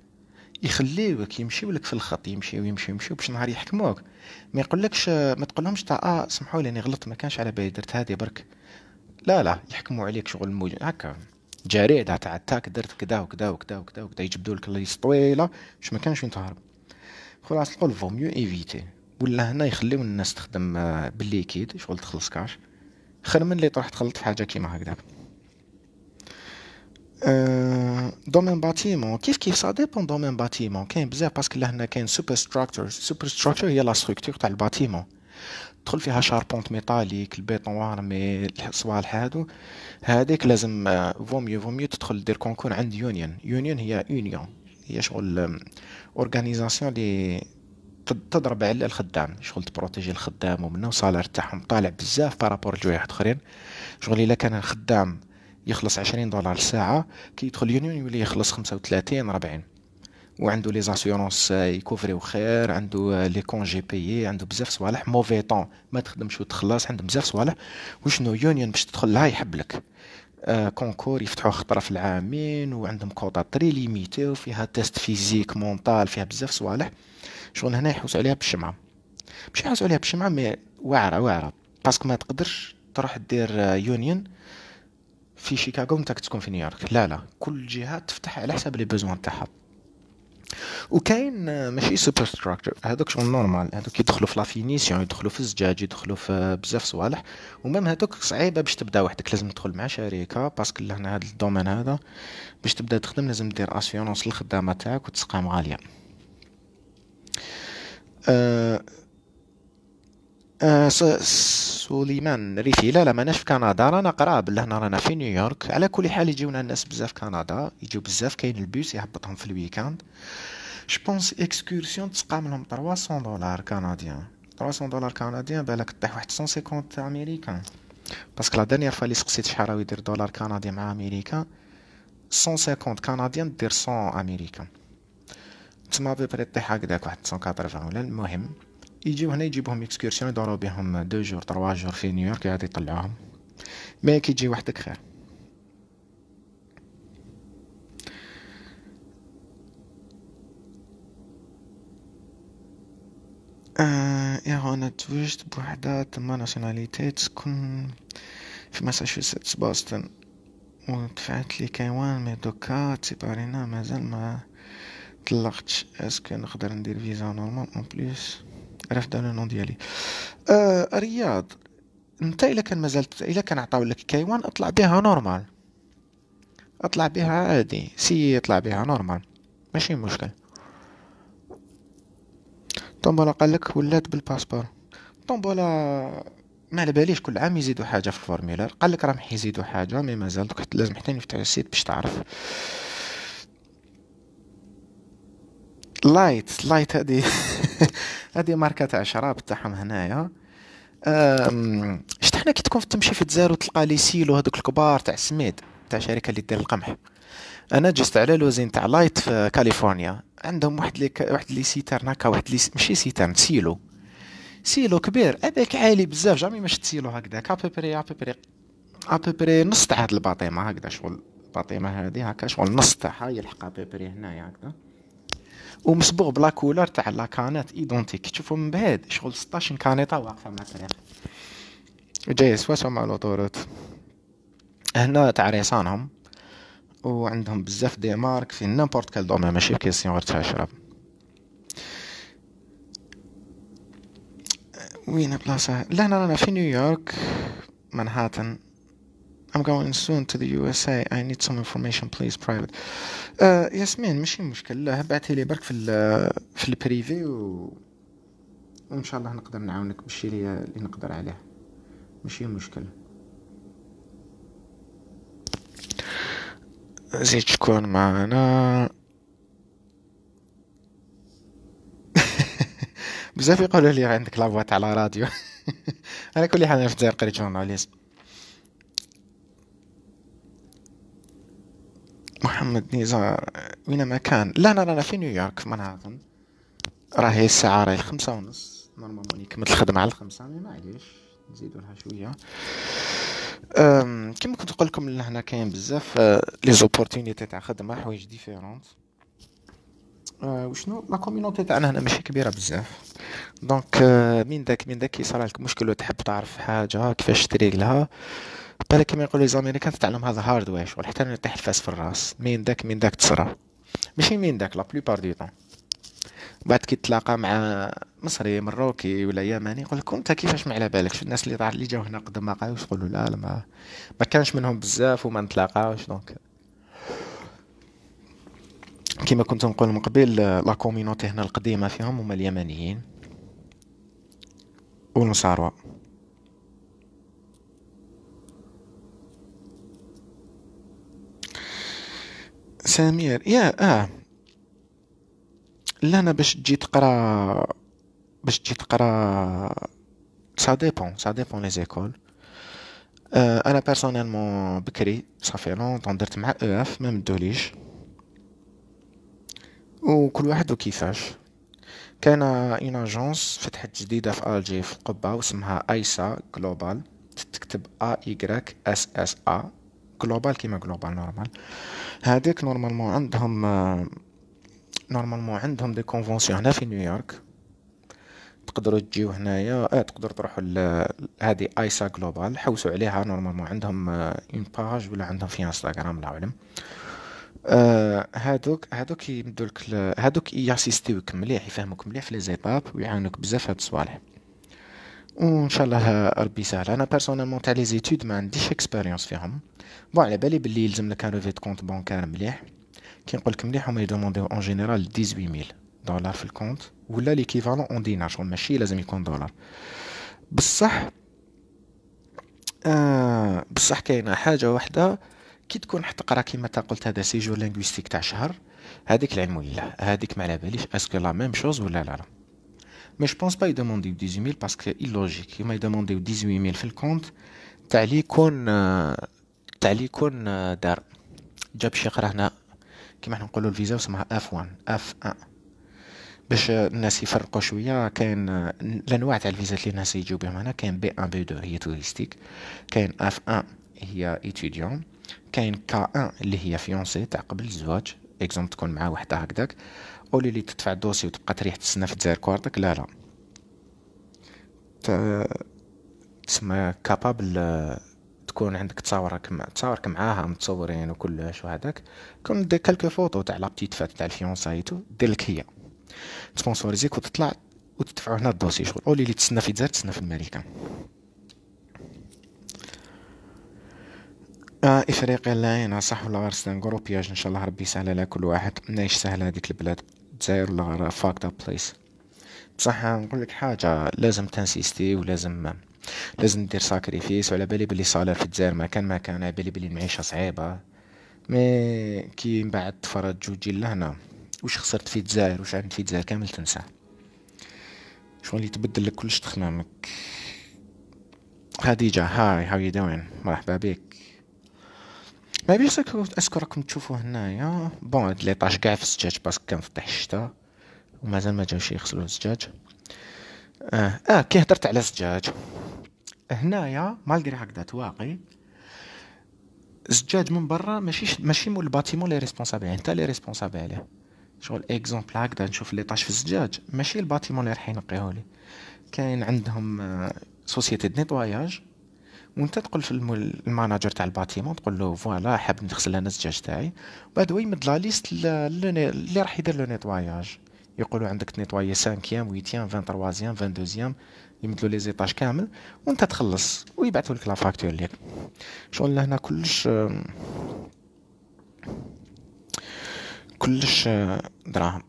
يخليوك يمشيو لك في الخط يمشيو يمشيو يمشيو باش نهار يحكموك ما يقولكش ما تقولهمش تاع اه سمحوا لي غلطت ما كانش على بالي درت هذه برك لا لا يحكموا عليك شغل موج هكا جريده تاع تاك درت كدا وكدا وكدا وكدا وكدا يجبدوا لك ليست طويله باش ما كانش فين تهرب خلاص نقول فو ميو ايفيتي ولا هنا يخليو الناس تخدم آه، بالليكيد شغل تخلص كاش خير من اللي تروح تخلط في حاجه كيما هكذا دومين آه، باتيمون كيف كيف سا ديبون دومين باتيمون كاين بزاف باسكو لهنا كاين سوبر ستراكتور سوبر ستراكتور هي لا ستركتور تاع الباتيمون تدخل فيها شاربونت ميتاليك البيطون مي الصوالح هادو هذيك لازم آه، فوميو فوميو تدخل دير كونكور عند يونيون يونيون هي يونيون هي شغل اورغانيزاسيون لي تضرب على الخدام شغل تبروتيجي الخدام ومنه وصالير تاعهم طالع بزاف بارابور لجوائح اخرين شغل الا كان الخدام يخلص عشرين دولار الساعة كي يدخل يونيون يولي يخلص خمسة وثلاثين ربعين وعندو لي زاسيورونس يكوفريو خير عندو لي كونجي بيي عندو بزاف صوالح موفي طون ما تخدمش وتخلص عنده بزاف صوالح وشنو يونيون باش تدخل لها يحب لك آه كونكور يفتحوا خطره في العامين وعندهم كوطا تري ليميتي وفيها تيست فيزيك مونطال فيها بزاف صوالح شغل هنا يحوس عليها بالشمعه ماشي يحوس عليها بالشمعه مي واعره واعره باسكو ما تقدرش تروح دير يونيون euh, في شيكاغو نتاك تكون في نيويورك لا لا كل جهه تفتح على حسب لي بوزوان تاعها وكاين آه، ماشي سوبر ستراكتور هذوك شغل نورمال هذوك يدخلوا في لافينيسيون يدخلوا في الزجاج يدخلوا في بزاف صوالح ومام هذوك صعيبه باش تبدا وحدك لازم تدخل مع شركه باسكو لهنا هذا الدومين هذا باش تبدا تخدم لازم دير اسيونونس للخدمه تاعك وتسقام غاليه أه آه، سليمان ريفي لا لا ماناش في كندا رانا قراب لا هنا رانا في نيويورك على كل حال يجيونا الناس بزاف كندا يجيو بزاف كاين البيس يهبطهم في الويكاند جو بونس اكسكورسيون تسقام لهم 300 دولار كنديان 300 دولار كنديان بالك طيح واحد 150 تاع امريكان باسكو لا دانيير فوا لي سقسيت شحال راه يدير دولار كندي مع امريكان 150 كنديان دير 100 امريكان تما بري طيح هكداك واحد 180 ولا المهم يجيو هنا يجيبهم اكسكيرسيون يدورو بهم دو جور تروا جور في نيويورك عاد يطلعوهم مي كي تجي وحدك خير آه يا انا تزوجت بوحدة تما ناسيوناليتي تسكن في ماساتشوستس بوسطن ودفعت لي كيوان مي دوكا تسيبارينا مازال ما طلقتش اسكو نقدر ندير فيزا نورمال اون بليس عرفت انا نون ديالي آه رياض انت الا كان مازال الا كان عطاو لك كي اطلع بها نورمال اطلع بها عادي سي اطلع بها نورمال ماشي مشكل طومبولا قال لك ولات بالباسبور طومبولا ما على باليش كل عام يزيدوا حاجه في الفورميلار قال لك راهم يزيدوا حاجه مي مازال دوك لازم حتى نفتح السيت باش تعرف لايت لايت هذه هذه ماركه تاع شراب تاعهم هنايا شتا حنا كي تكون تمشي في تزار وتلقى لي سيلو هذوك الكبار تاع سميد تاع شركه اللي دير القمح انا جست على لوزين تاع لايت في كاليفورنيا عندهم واحد لي واحد لي سيترن هكا واحد لي ماشي سيترن سيلو سيلو كبير هذاك عالي بزاف جامي ما شفت سيلو هكذا كابيبري ابيبري ابيبري نص تاع هاد الباطيمه هكذا شغل الباطيمه هذه هكا شغل نص تاعها يلحق ابيبري هنايا هكذا ومصبوغ بلا كولر تاع لا كانات ايدونتيك تشوفو من بعد شغل 16 كانيطه واقفه مع الطريق جاي سوا سوا مع لوطوروت هنا تاع ريصانهم وعندهم بزاف دي مارك في نامبورت كال دومي ماشي كيسيون غير تاع شراب وين بلاصه لا انا رانا في نيويورك منهاتن I'm going soon to the USA I need some information please private uh, ياسمين ماشي مشكل لا لي برك في ال في البريفي و وان شاء الله نقدر نعاونك بالشي اللي نقدر عليه ماشي مشكل زيد شكون معانا بزاف يقولوا لي عندك لافوا تاع لا راديو على كل حال انا في الجزائر قريت جورناليزم محمد نزار ما كان لا لا لا في نيويورك في منهاتن راهي الساعة راهي خمسة ونص نورمالمون كملت الخدمة على الخمسة مي معليش نزيدو لها شوية كيما كنت نقول لكم هنا كاين بزاف لي آه، زوبورتينيتي تاع خدمة حوايج ديفيرونت وشنو لا كوميونيتي تاعنا هنا ماشي كبيره بزاف دونك euh, مين داك مين داك كيصرى لك مشكل تحب تعرف حاجه كيفاش تشري لها بالك كيما يقولوا الامريكان تتعلم هذا هاردوير شغل حتى انا الفاس في الراس مين داك مين داك تصرى ماشي مين داك لا بلوبار دي طون بعد كي تلاقى مع مصري مروكي ولا يماني يقول كنت انت كيفاش ما على بالك شو الناس اللي دار اللي جاو هنا قدام ما قالوش يقولوا لا ما ما كانش منهم بزاف وما نتلاقاوش دونك كما كنت نقول من قبل لا كوميونيتي هنا القديمه فيهم هما اليمنيين والنصارى سمير يا اه لا انا باش تجي تقرا باش تجي تقرا سا ديبون سا ديبون لي زيكول انا بيرسونيلمون بكري صافي لونتون درت مع او اف ما مدوليش وكل واحد وكيفاش كان اون اجونس فتحت جديده في الجي في القبه واسمها ايسا جلوبال تكتب ا اي اس اس ا جلوبال كيما جلوبال نورمال هذيك نورمالمون عندهم نورمالمون عندهم دي كونفونسيون هنا في نيويورك تقدروا تجيو هنايا اه تقدروا تروحوا لهذه ايسا جلوبال حوسوا عليها نورمالمون عندهم اون آه، باج ولا عندهم في انستغرام لا علم آه هادوك هادوك يمدوا لك هادوك ياسيستيوك مليح يفهموك مليح في لي زيطاب ويعاونوك بزاف هاد الصوالح وان شاء الله ربي يسهل انا بيرسونيلمون تاع لي زيتود ما عنديش اكسبيريونس فيهم بون على بالي بلي يلزم لك ان ريفيت كونت بانكار مليح كي نقول لك مليح هما يدومونديو اون جينيرال 18000 دولار في الكونت ولا ليكيفالون اون دينار شغل ماشي لازم يكون دولار بصح آه بصح كاينه حاجه واحده كي تكون حتقرا كيما تا قلت هذا سيجور لينغويستيك تاع شهر هذيك العلم ولا هذيك ما على باليش اسكو لا ميم شوز ولا لا مي جو بونس با يدومونديو 18000 باسكو اي لوجيك كيما يدومونديو 18000 في الكونت تاع لي يكون تاع لي يكون دار جاب شي قرا هنا كيما حنا نقولوا الفيزا اسمها اف 1 اف 1 باش الناس يفرقوا شويه كاين الانواع تاع الفيزات اللي الناس يجيو بهم هنا كاين بي 1 بي 2 هي توريستيك كاين اف 1 هي ايتيديون كاين كا ان اللي هي فيونسي تاع قبل الزواج اكزومبل تكون مع وحده هكذاك اولي اللي تدفع الدوسي وتبقى تريح تسنى في الجزائر كوارتك لا لا تسمى كابابل آه، تكون عندك تصاورك مع تصاورك معاها متصورين وكلش وهذاك كون دي كالكو فوتو تاع لا بتيت فات تاع الفيونساي تو ديرلك هي تسبونسوريزيك وتطلع وتدفعوا هنا الدوسي شغل اولي اللي تسنى في الجزائر تسنى في الماريكان آه افريقيا لا صح ولا غير سان اوروبياش ان شاء الله ربي يسهل على كل واحد نعيش سهله هذيك البلاد الجزائر ولا غير فاكتا بليس بصح نقول لك حاجه لازم تنسيستي ولازم لازم دير ساكريفيس وعلى بالي بلي صالير في الجزائر ما كان ما كان على بالي بلي المعيشه صعيبه مي كي من بعد تفرج جوجي لهنا واش خسرت في الجزائر واش عندك في الجزائر كامل تنساه شغل تبدل لك كلش تخمامك خديجة هاي هاو يو دوين مرحبا بك ما بيش اسكو راكم تشوفوا هنايا بون هاد لي طاش كاع في الزجاج باسكو كان في طيح الشتا ومازال ما جاوش يغسلوا الزجاج اه, آه كي هضرت على الزجاج هنايا مالغري هكذا تواقي الزجاج من برا ماشي ماشي مول الباتيمون لي ريسبونسابل انت يعني لي ريسبونسابل عليه شغل اكزومبل هكذا نشوف لي طاش في الزجاج ماشي الباتيمون اللي راح ينقيهولي كاين عندهم آه، سوسيتي دو نيتواياج وانت تقول في الماناجر تاع الباتيمون تقول له فوالا حاب نغسل انا الزجاج تاعي بعد يمد لا ليست اللي راح يدير لو نيتواياج يقولوا عندك نيتواي 5 ويتيام 23 22 يمدلو لي زيطاج كامل وانت تخلص ويبعثوا لك لا فاكتور ليك شغل هنا كلش كلش دراهم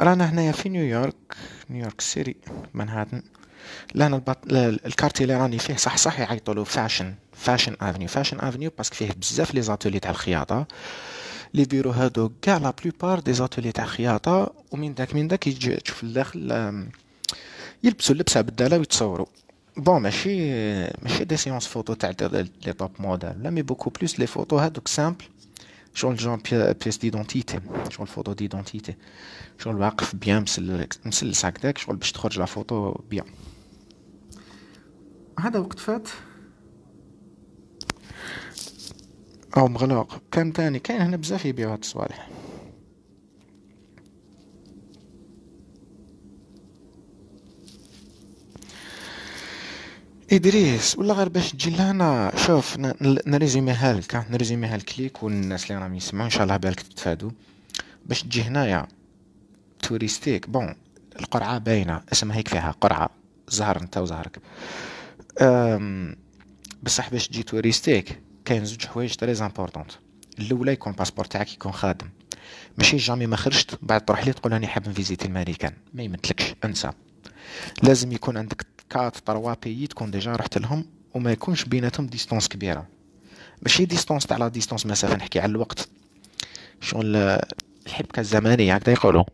رانا هنايا في نيويورك نيويورك سيري منهاتن البط... الكارتي اللي راني فيه صح صح يعيطولو فاشن فاشن افنيو فاشن افنيو باسكو فيه بزاف لي زاتولي تاع الخياطه لي بيرو هادو كاع لا بلوبار دي زاتولي تاع الخياطه ومن داك من داك يجي تشوف الداخل يلبسوا اللبسه بداله ويتصوروا بون ماشي ماشي دي سيونس فوتو تاع لي توب موديل لا مي بوكو بلوس لي فوتو هادوك سامبل شغل جون بيس ديدونتيتي شغل فوتو ديدونتيتي شغل واقف بيان مسلسك داك شغل باش تخرج لا فوتو بيان هذا وقت فات او مغلوق كان تاني كاين هنا بزاف يبيعوا هاد الصوالح ادريس ولا غير باش تجي لهنا شوف نريزوميها لك نريزوميها لك ليك والناس اللي راهم يسمعوا ان شاء الله بالك تتفادوا باش تجي هنايا توريستيك بون القرعه باينه اسمها هيك فيها قرعه زهر انت وزهرك بصح باش تجي توريستيك كاين زوج حوايج تري امبورطونت الاولى يكون الباسبور تاعك يكون خادم ماشي جامي ما خرجت بعد تروح لي تقول راني حاب نفيزيتي الماريكان ما يمتلكش انسى لازم يكون عندك كات تروا بيي تكون ديجا رحت لهم وما يكونش بيناتهم ديستونس كبيره ماشي ديستونس تاع لا ديستونس مسافه نحكي على الوقت شغل الحبكه الزمنيه هكذا يقولوا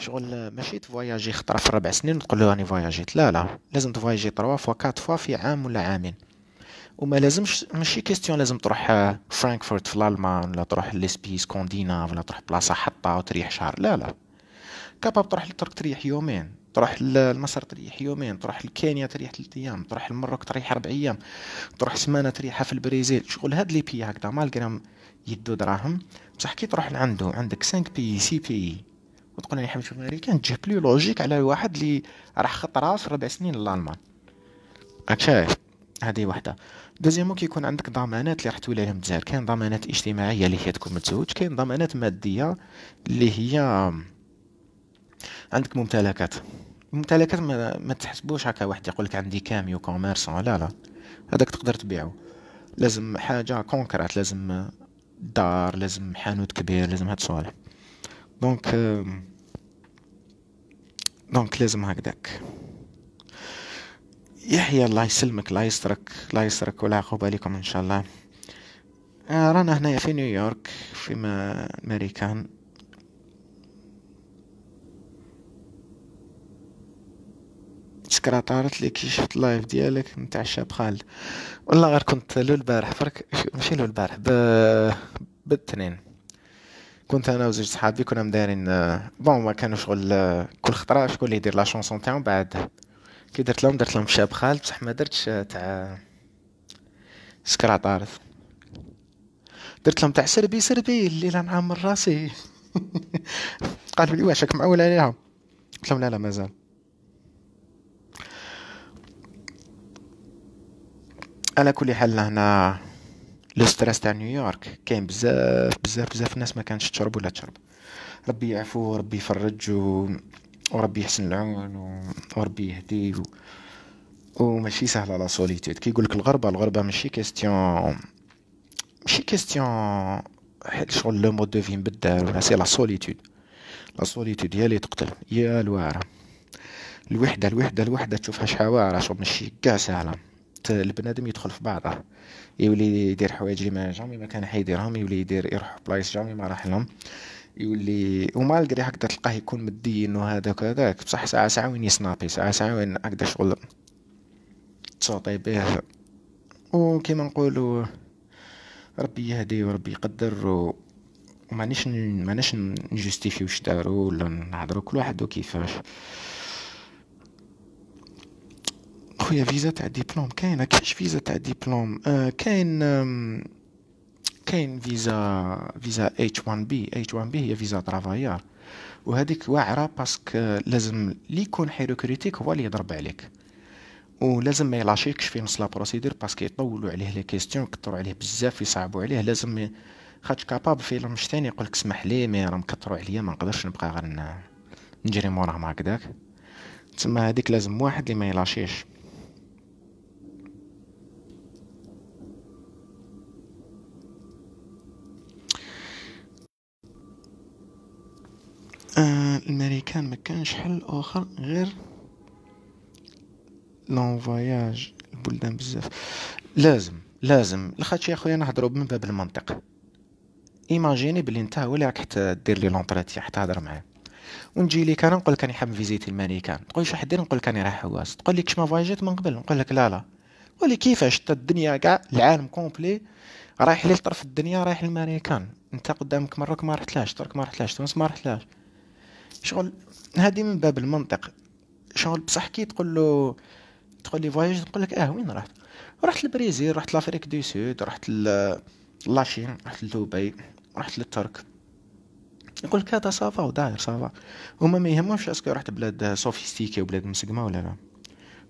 شغل ماشي تفواياجي خطره في ربع سنين تقول له راني فواياجيت لا لا لازم تفواياجي تروا فوا كات فوا في عام ولا عامين وما لازمش ماشي كيستيون لازم تروح آه، فرانكفورت في الالمان ولا تروح ليسبي سكونديناف ولا تروح بلاصه حطه وتريح شهر لا لا كاباب تروح لترك تريح يومين تروح لمصر تريح يومين تروح لكينيا تريح ثلاث ايام تروح لمروك تريح اربع ايام تروح سمانه تريحها في البرازيل شغل هاد لي بي هكذا مالغرام يدو دراهم بصح كي تروح لعندو عندك 5 بي سي بي وتقول لي حمد بن كان جه بلو لوجيك على واحد اللي راح خط راس ربع سنين للالمان راك هذه وحده دوزيامو كيكون عندك ضمانات اللي راح تولي لهم الجزائر كاين ضمانات اجتماعيه اللي هي تكون متزوج كاين ضمانات ماديه اللي هي عندك ممتلكات ممتلكات ما, ما تحسبوش هكا واحد يقولك عندي كاميو كوميرسون لا لا هذاك تقدر تبيعه لازم حاجه كونكريت لازم دار لازم حانوت كبير لازم هاد الصوالح دونك دونك لازم هكذاك يحيى الله يسلمك لا يسترك لا يسترك ولا عقوبة لكم إن شاء الله رانا هنايا في نيويورك فيما أمريكان سكرة طارت لي كي شفت اللايف ديالك نتاع الشاب خالد والله غير كنت لو البارح فرك ماشي لو البارح ب... بالتنين كنت انا وزوج صحابي كنا مدايرين آه، بون ما كانوا شغل آه، كل خطره شكون اللي يدير لا شونسون تاعو بعد كي درت لهم درت لهم شاب خالد بصح ما درتش آه، تاع سكر عطارد درت لهم تاع سربي سربي الليله نعمر راسي قالوا لي واش راك معول عليها قلت لهم لا لا مازال على كل حال هنا لو ستريس تاع نيويورك كاين بزاف بزاف بزاف ناس ما كانش تشرب ولا تشرب ربي يعفو وربي يفرج و... وربي يحسن العون و... وربي يهدي و... وماشي سهله لا سوليتود كي يقولك الغربه الغربه ماشي كيستيون ماشي كيستيون حيت شغل لو مود دو في مبدل ولا سي لا سوليتود لا سوليتود هي اللي تقتل يا الواره الوحده الوحده الوحده تشوفها شحال واعره شغل ماشي كاع سهله البنادم يدخل في بعضه يولي يدير حوايج اللي ما جامي ما كان حيديرهم يولي يدير يروح بلايص جامي ما راح لهم يولي ومالغري هكدا تلقاه يكون مدين وهذاك وهذاك بصح ساعه ساعه وين يسنابي ساعه ساعه وين هكذا شغل تسوطي به وكيما نقولوا ربي يهدي وربي يقدر و... ومانيش ماناش نجوستيفي واش دارو ولا نهضروا كل واحد وكيفاش خويا فيزا تاع ديبلوم كاينه كاش فيزا تاع ديبلوم آه كاين كاين فيزا فيزا اتش 1 بي اتش 1 بي هي فيزا ترافايار وهذيك واعره باسكو آه، لازم لي يكون حيركريتيك هو اللي يضرب عليك ولازم ما يلاشيكش في نص لا بروسيدير باسكو يطولوا عليه لي كيستيون يكثروا عليه بزاف يصعبوا عليه لازم خاطش كاباب في المشتين يقولك اسمح لي مي راهم مكثروا عليا ما نقدرش نبقى غير نجري موراهم هكذاك تما هذيك لازم واحد اللي ما يلاشيش آه، الامريكان ما كانش حل اخر غير لون فواياج البلدان بزاف لازم لازم لخاطش يا خويا نهضروا من باب المنطق ايماجيني بلي نتا هو اللي راك حتى دير لي لونطري حتى تهضر معاه ونجي ليك انا نقول لك راني حاب فيزيت الامريكان تقول لي شحال دير نقول لك راني رايح حواس تقول كش ما فايجيت من قبل نقول لك لا لا ولي كيفاش حتى الدنيا كاع العالم كومبلي رايح لي طرف الدنيا رايح للماريكان انت قدامك مراك ما رحتلاش ترك ما رحتلاش تونس ما رحتلاش شغل هذه من باب المنطق شغل بصح كي تقول له تقول لي فواياج تقول لك اه وين رحت رحت البريزيل رحت لافريك دو سود رحت لاشين رحت لدبي رحت للترك يقول لك هذا آه، صافا وداير صافا هما ما يهمهمش اسكو رحت بلاد سوفيستيكي وبلاد مسقمه ولا لا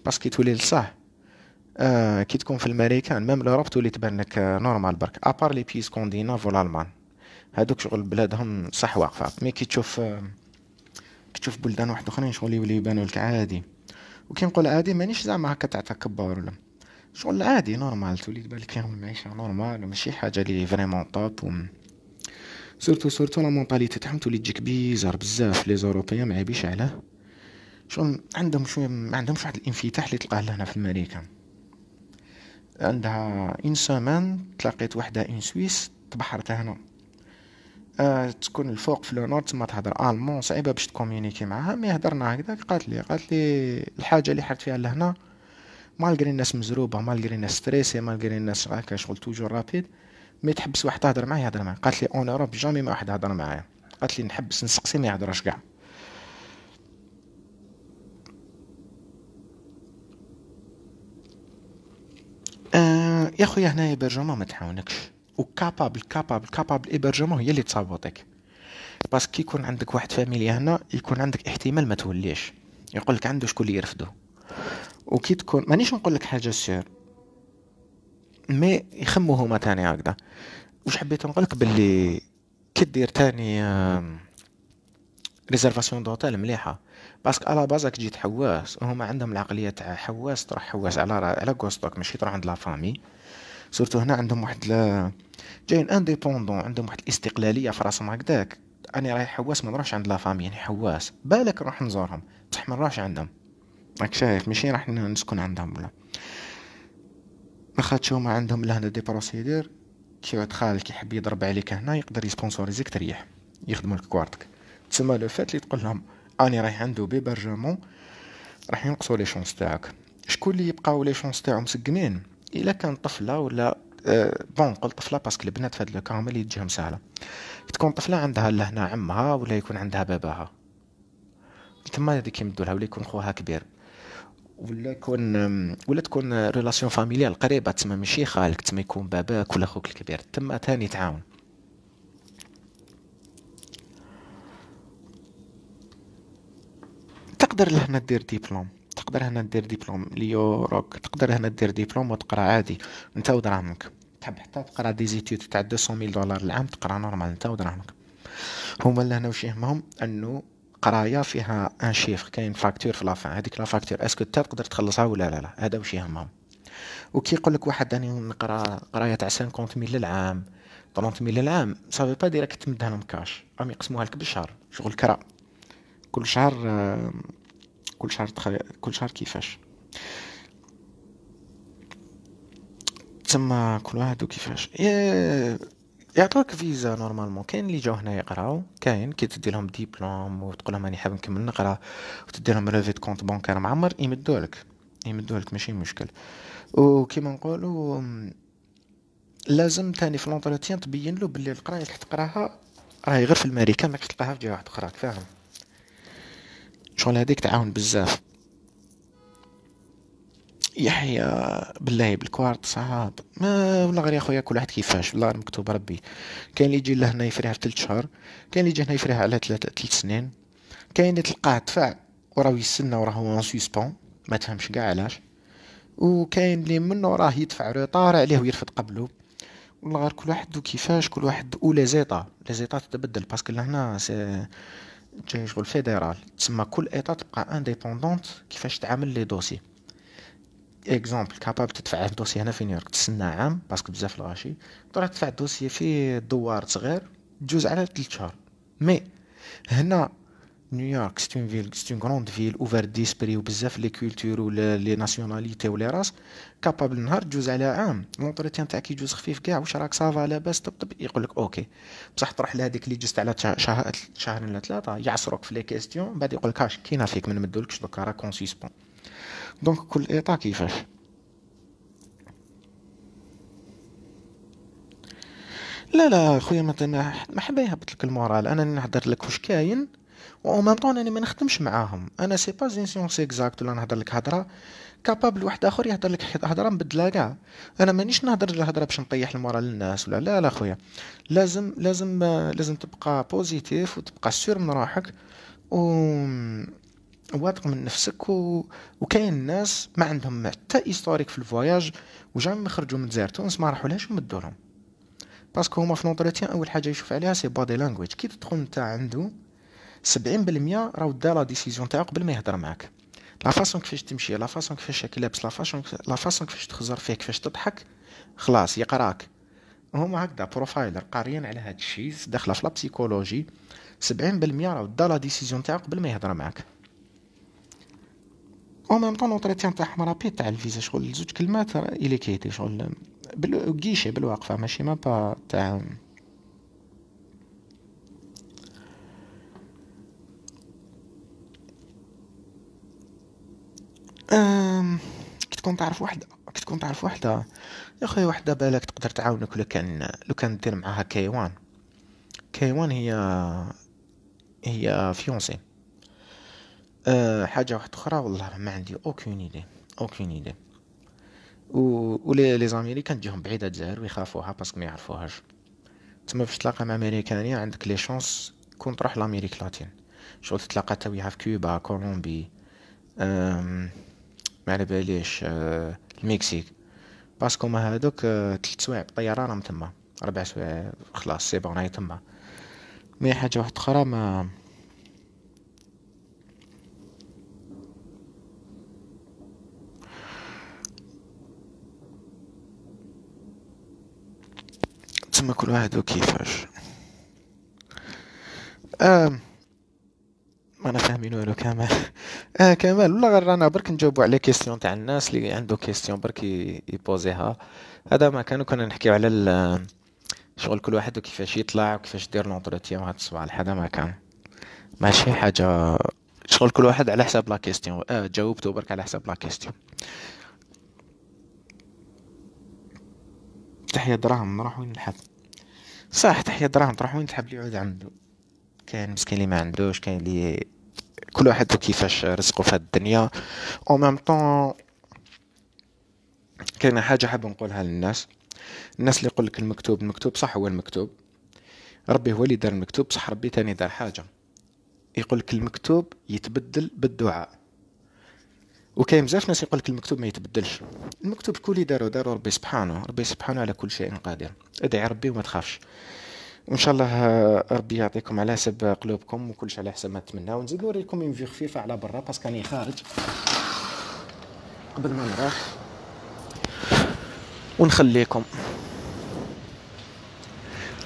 باسكو تولي لصح آه كي تكون في الماريكان ميم لوروب تولي تبان لك نورمال آه، برك ابار لي بي سكونديناف والالمان هادوك شغل بلادهم صح واقفه مي كي تشوف آه كتشوف بلدان واحد اخرين شغل يولي يبانوا لك عادي وكي نقول عادي مانيش زعما هكا تاع تكبر ولا شغل عادي نورمال تولي تبان لك المعيشه نورمال ماشي حاجه لي فريمون طاب و... سورتو سورتو لا مونطاليتي تاعهم تولي تجيك بيزار بزاف لي زوروبيا ما عيبيش علاه شغل عندهم شويه ما عندهمش واحد الانفتاح اللي تلقاه لهنا في امريكا عندها اون سومان تلاقيت وحده اون سويس تبحرت هنا آه، تكون الفوق في لونور تما تهضر المون صعيبه باش تكومونيكي معاها مي هضرنا هكذاك قالت لي قالت لي الحاجه اللي حرت فيها لهنا مالغري الناس مزروبه مالغري الناس ستريسي مالغري الناس هكا شغل توجور رابيد مي تحبس واحد تهضر معايا يهضر معايا قالت لي اون اوروب جامي ما واحد هضر معايا قالت لي نحبس نسقسي ما يهضرش كاع آه، يا خويا هنايا برجومه ما تعاونكش وكابابل كابابل كابابل ايبرجمون هي اللي تصاوبك باسكو كي يكون عندك واحد فاميليا هنا يكون عندك احتمال ما توليش يقول لك عنده شكون اللي يرفدو وكي تكون مانيش نقول لك حاجه سير مي يخمو هما تاني هكذا واش حبيت نقول لك باللي كي دير تاني ريزرفاسيون آه، دوتيل مليحه باسكو على بازك جيت حواس وهما عندهم العقليه تاع حواس تروح حواس على على كوستوك ماشي تروح عند لا فامي سورتو هنا عندهم واحد ل... جايين انديبوندون عندهم واحد الاستقلاليه في راسهم هكذاك انا رايح حواس ما نروحش عند لافامي يعني حواس بالك نروح نزورهم بصح ما نروحش عندهم راك شايف ماشي راح نسكن عندهم ولا خاطش هما عندهم لهنا دي بروسيدير كي واحد خالك يحب يضرب عليك هنا يقدر يسبونسوريزيك تريح يخدموا لك كوارتك تسمى لو فات اللي تقول لهم اني رايح عنده بيبرجمون راح ينقصوا لي شونس تاعك شكون اللي يبقاو لي شونس تاعهم مسقمين الا كان طفله ولا آه، بون نقول طفله باسكو البنات في هذا لو هما اللي تجيهم سهله تكون طفله عندها لهنا عمها ولا يكون عندها باباها تما هذيك يمدولها ولا يكون خوها كبير ولا يكون ولا تكون ريلاسيون آه، فاميليال قريبه تما ماشي خالك تما يكون باباك ولا خوك الكبير تما ثاني تعاون تقدر لهنا دير ديبلوم تقدر هنا دير ليو ليوروك تقدر هنا دير ديبلوم وتقرا عادي انت ودراهمك تحب حتى تقرا دي زيتود تاع 200000 دولار العام تقرا نورمال انت ودراهمك هما اللي هنا واش يهمهم انه قرايه فيها ان شيفر كاين فاكتور في لافان هذيك لا فاكتور اسكو انت تقدر تخلصها ولا لا لا هذا واش يهمهم وكي يقول لك واحد راني نقرا قرايه تاع 50 ميل للعام 30 ميل للعام صافي با ديريكت تمدها لهم كاش راهم يقسموها لك بالشهر شغل كرا كل شهر آه، كل شهر تخ... كل شهر كيفاش تما كل واحد وكيفاش يعطوك فيزا نورمالمون كاين اللي جاو هنا يقراو كاين كي تدي لهم ديبلوم وتقول لهم راني حاب نكمل نقرا وتدي لهم ريفي دو كونت بانكار معمر يمدولك لك يمدوه لك ماشي مشكل وكيما نقولوا لازم تاني في لونتروتيان تبين له بلي القرايه اللي تقراها راهي غير في الماريكا ما تلقاها في جهه واحده اخرى فاهم شغل هذيك تعاون بزاف يحيى بالله بالكوارت صعاب ما والله غير يا خويا كل واحد كيفاش والله مكتوب ربي كاين اللي يجي لهنا يفريها في ثلاث شهور كاين اللي يجي هنا يفريها على ثلاث سنين كاين اللي تلقاه دفع وراه يستنى وراه اون سوسبون ما تفهمش كاع علاش وكاين اللي منه راه يدفع روطار عليه ويرفض قبله والله غير كل واحد وكيفاش كل واحد ولا زيطا لا زيطا تتبدل باسكو لهنا سي جاي شغل فيدرال تسمى كل ايطا تبقى انديبوندونت كيفاش تعامل لي دوسي اكزومبل كاباب تدفع دوسي هنا في نيويورك تسنى عام باسكو بزاف الغاشي تروح تدفع الدوسي في دوار صغير تجوز على 3 شهور مي هنا نيويورك ستون اون فيل ستون اون غروند فيل اوفر ديسبري وبزاف لي كولتور ولا لي ناسيوناليتي ولا راس كابابل نهار تجوز على عام لونتروتيان تاعك يجوز خفيف كاع واش راك سافا لاباس طب طب يقول لك اوكي بصح تروح لهذيك اللي جزت على شهر شهر ولا ثلاثه يعصروك في لي كيستيون بعد يقول لك هاش كينا فيك ما نمدولكش دوكا راك اون سيسبون دونك كل ايطا كيفاش لا لا خويا ما ما حبا يهبط لك المورال انا نحضر لك واش كاين و ميم طون انا ما نخدمش معاهم انا سي با زين سيونس اكزاكت ولا نهضر لك هضره كابابل واحد اخر يهضر لك هضره مبدله كاع انا مانيش نهضر الهضره باش نطيح المورال للناس ولا لا لا خويا لازم لازم لازم تبقى بوزيتيف وتبقى سير من روحك و واثق من نفسك و... وكاين ناس ما عندهم حتى هيستوريك في الفواياج وجامي ما خرجوا من جزائر تونس ما راحولهاش مدولهم باسكو هما في لونتروتيان اول حاجه يشوف عليها سي بادي لانجويج كي تدخل نتا عنده 70% راهو دا لا ديسيزيون تاعو قبل ما يهضر معاك لا فاسون كيفاش تمشي لا فاسون كيفاش راك لابس لا فاسون لا فاسون كيفاش تخزر فيه كيفاش تضحك خلاص يقراك هما هكذا بروفايلر قاريين على هاد الشيء داخله في لابسيكولوجي 70% راهو دا لا ديسيزيون تاعو قبل ما يهضر معاك او ميم طون اونتريتيان تاعهم رابي تاع الفيزا شغل زوج كلمات الي كيتي شغل بالقيشه بالواقفه ماشي ما با تاع تكون تعرف وحده تكون تعرف وحده آه. يا خويا وحده بالك تقدر تعاونك لو كان لو كان دير معاها كيوان كيوان هي هي فيونسي أه حاجه واحده اخرى والله ما عندي اوكين ايدي اوكين ايدي و ولي لي زاميريكان تجيهم بعيده الجزائر ويخافوها باسكو ما يعرفوهاش تما باش تلاقى مع امريكاني يعني عندك لي شونس كون تروح لامريك لاتين شغل تتلاقى تويها في كوبا كولومبي أم ما على باليش آه، المكسيك باسكو ما هادوك آه، تلت سوايع بالطياره راهم تما ربع سوايع خلاص سي بون راهي تما مي حاجه واحده اخرى ما تسمى كل واحد وكيفاش أم آه، انا فاهمين والو كمال اه كمال والله غير رانا برك نجاوبو على كيستيون تاع الناس اللي عنده كيستيون برك يبوزيها هذا ما كانوا كنا نحكيو على شغل كل واحد وكيفاش يطلع وكيفاش يدير لونتروتيان هاد الصباح هذا ما كان ماشي حاجه شغل كل واحد على حساب لا كيستيون اه جاوبتو برك على حساب لا كيستيون تحيا دراهم نروح وين نحب صح تحيا دراهم تروح وين تحب يعود عنده كاين مسكين اللي ما عندوش كاين اللي كل واحد كيفاش رزقه في الدنيا او ميم طون كاينه حاجه حاب نقولها للناس الناس اللي يقول لك المكتوب المكتوب صح هو المكتوب ربي هو اللي دار المكتوب صح ربي تاني دار حاجه يقول لك المكتوب يتبدل بالدعاء وكاين بزاف ناس يقول لك المكتوب ما يتبدلش المكتوب كل اللي دارو دارو ربي سبحانه ربي سبحانه على كل شيء قادر ادعي ربي وما تخافش وان شاء الله ربي يعطيكم على حسب قلوبكم وكلش على حسب ما تمناو ونزيد نوريكم اون فيو خفيفه على برا باسكو راني خارج قبل ما نروح ونخليكم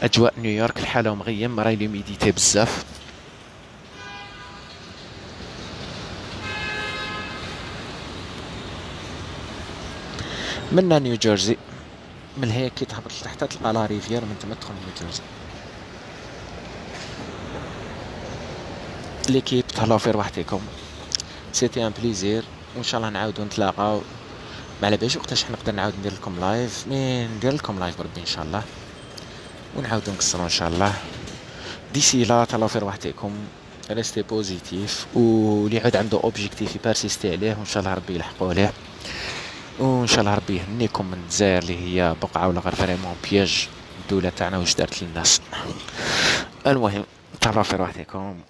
اجواء نيويورك الحاله مغيم راهي لوميديتي بزاف منا نيوجيرسي من هيك كي تهبط لتحت تلقى لا ريفيير من تما تدخل نيوجيرسي ليكيب تهلاو في رواحتكم سيتي ان بليزير وان شاء الله نعاودو نتلاقاو ما على باش وقتاش نقدر نعاود ندير لكم لايف مي ندير لكم لايف بربي ان شاء الله ونعاودو نكسرو ان شاء الله ديسي لا تهلاو في رواحتكم ريستي بوزيتيف لي عاد عنده اوبجيكتيف يبارسيستي عليه وان شاء الله ربي يلحقو عليه وان شاء الله ربي يهنيكم من الجزائر اللي هي بقعه ولا غير فريمون بياج الدوله تاعنا واش دارت للناس المهم تهلاو في رواحتكم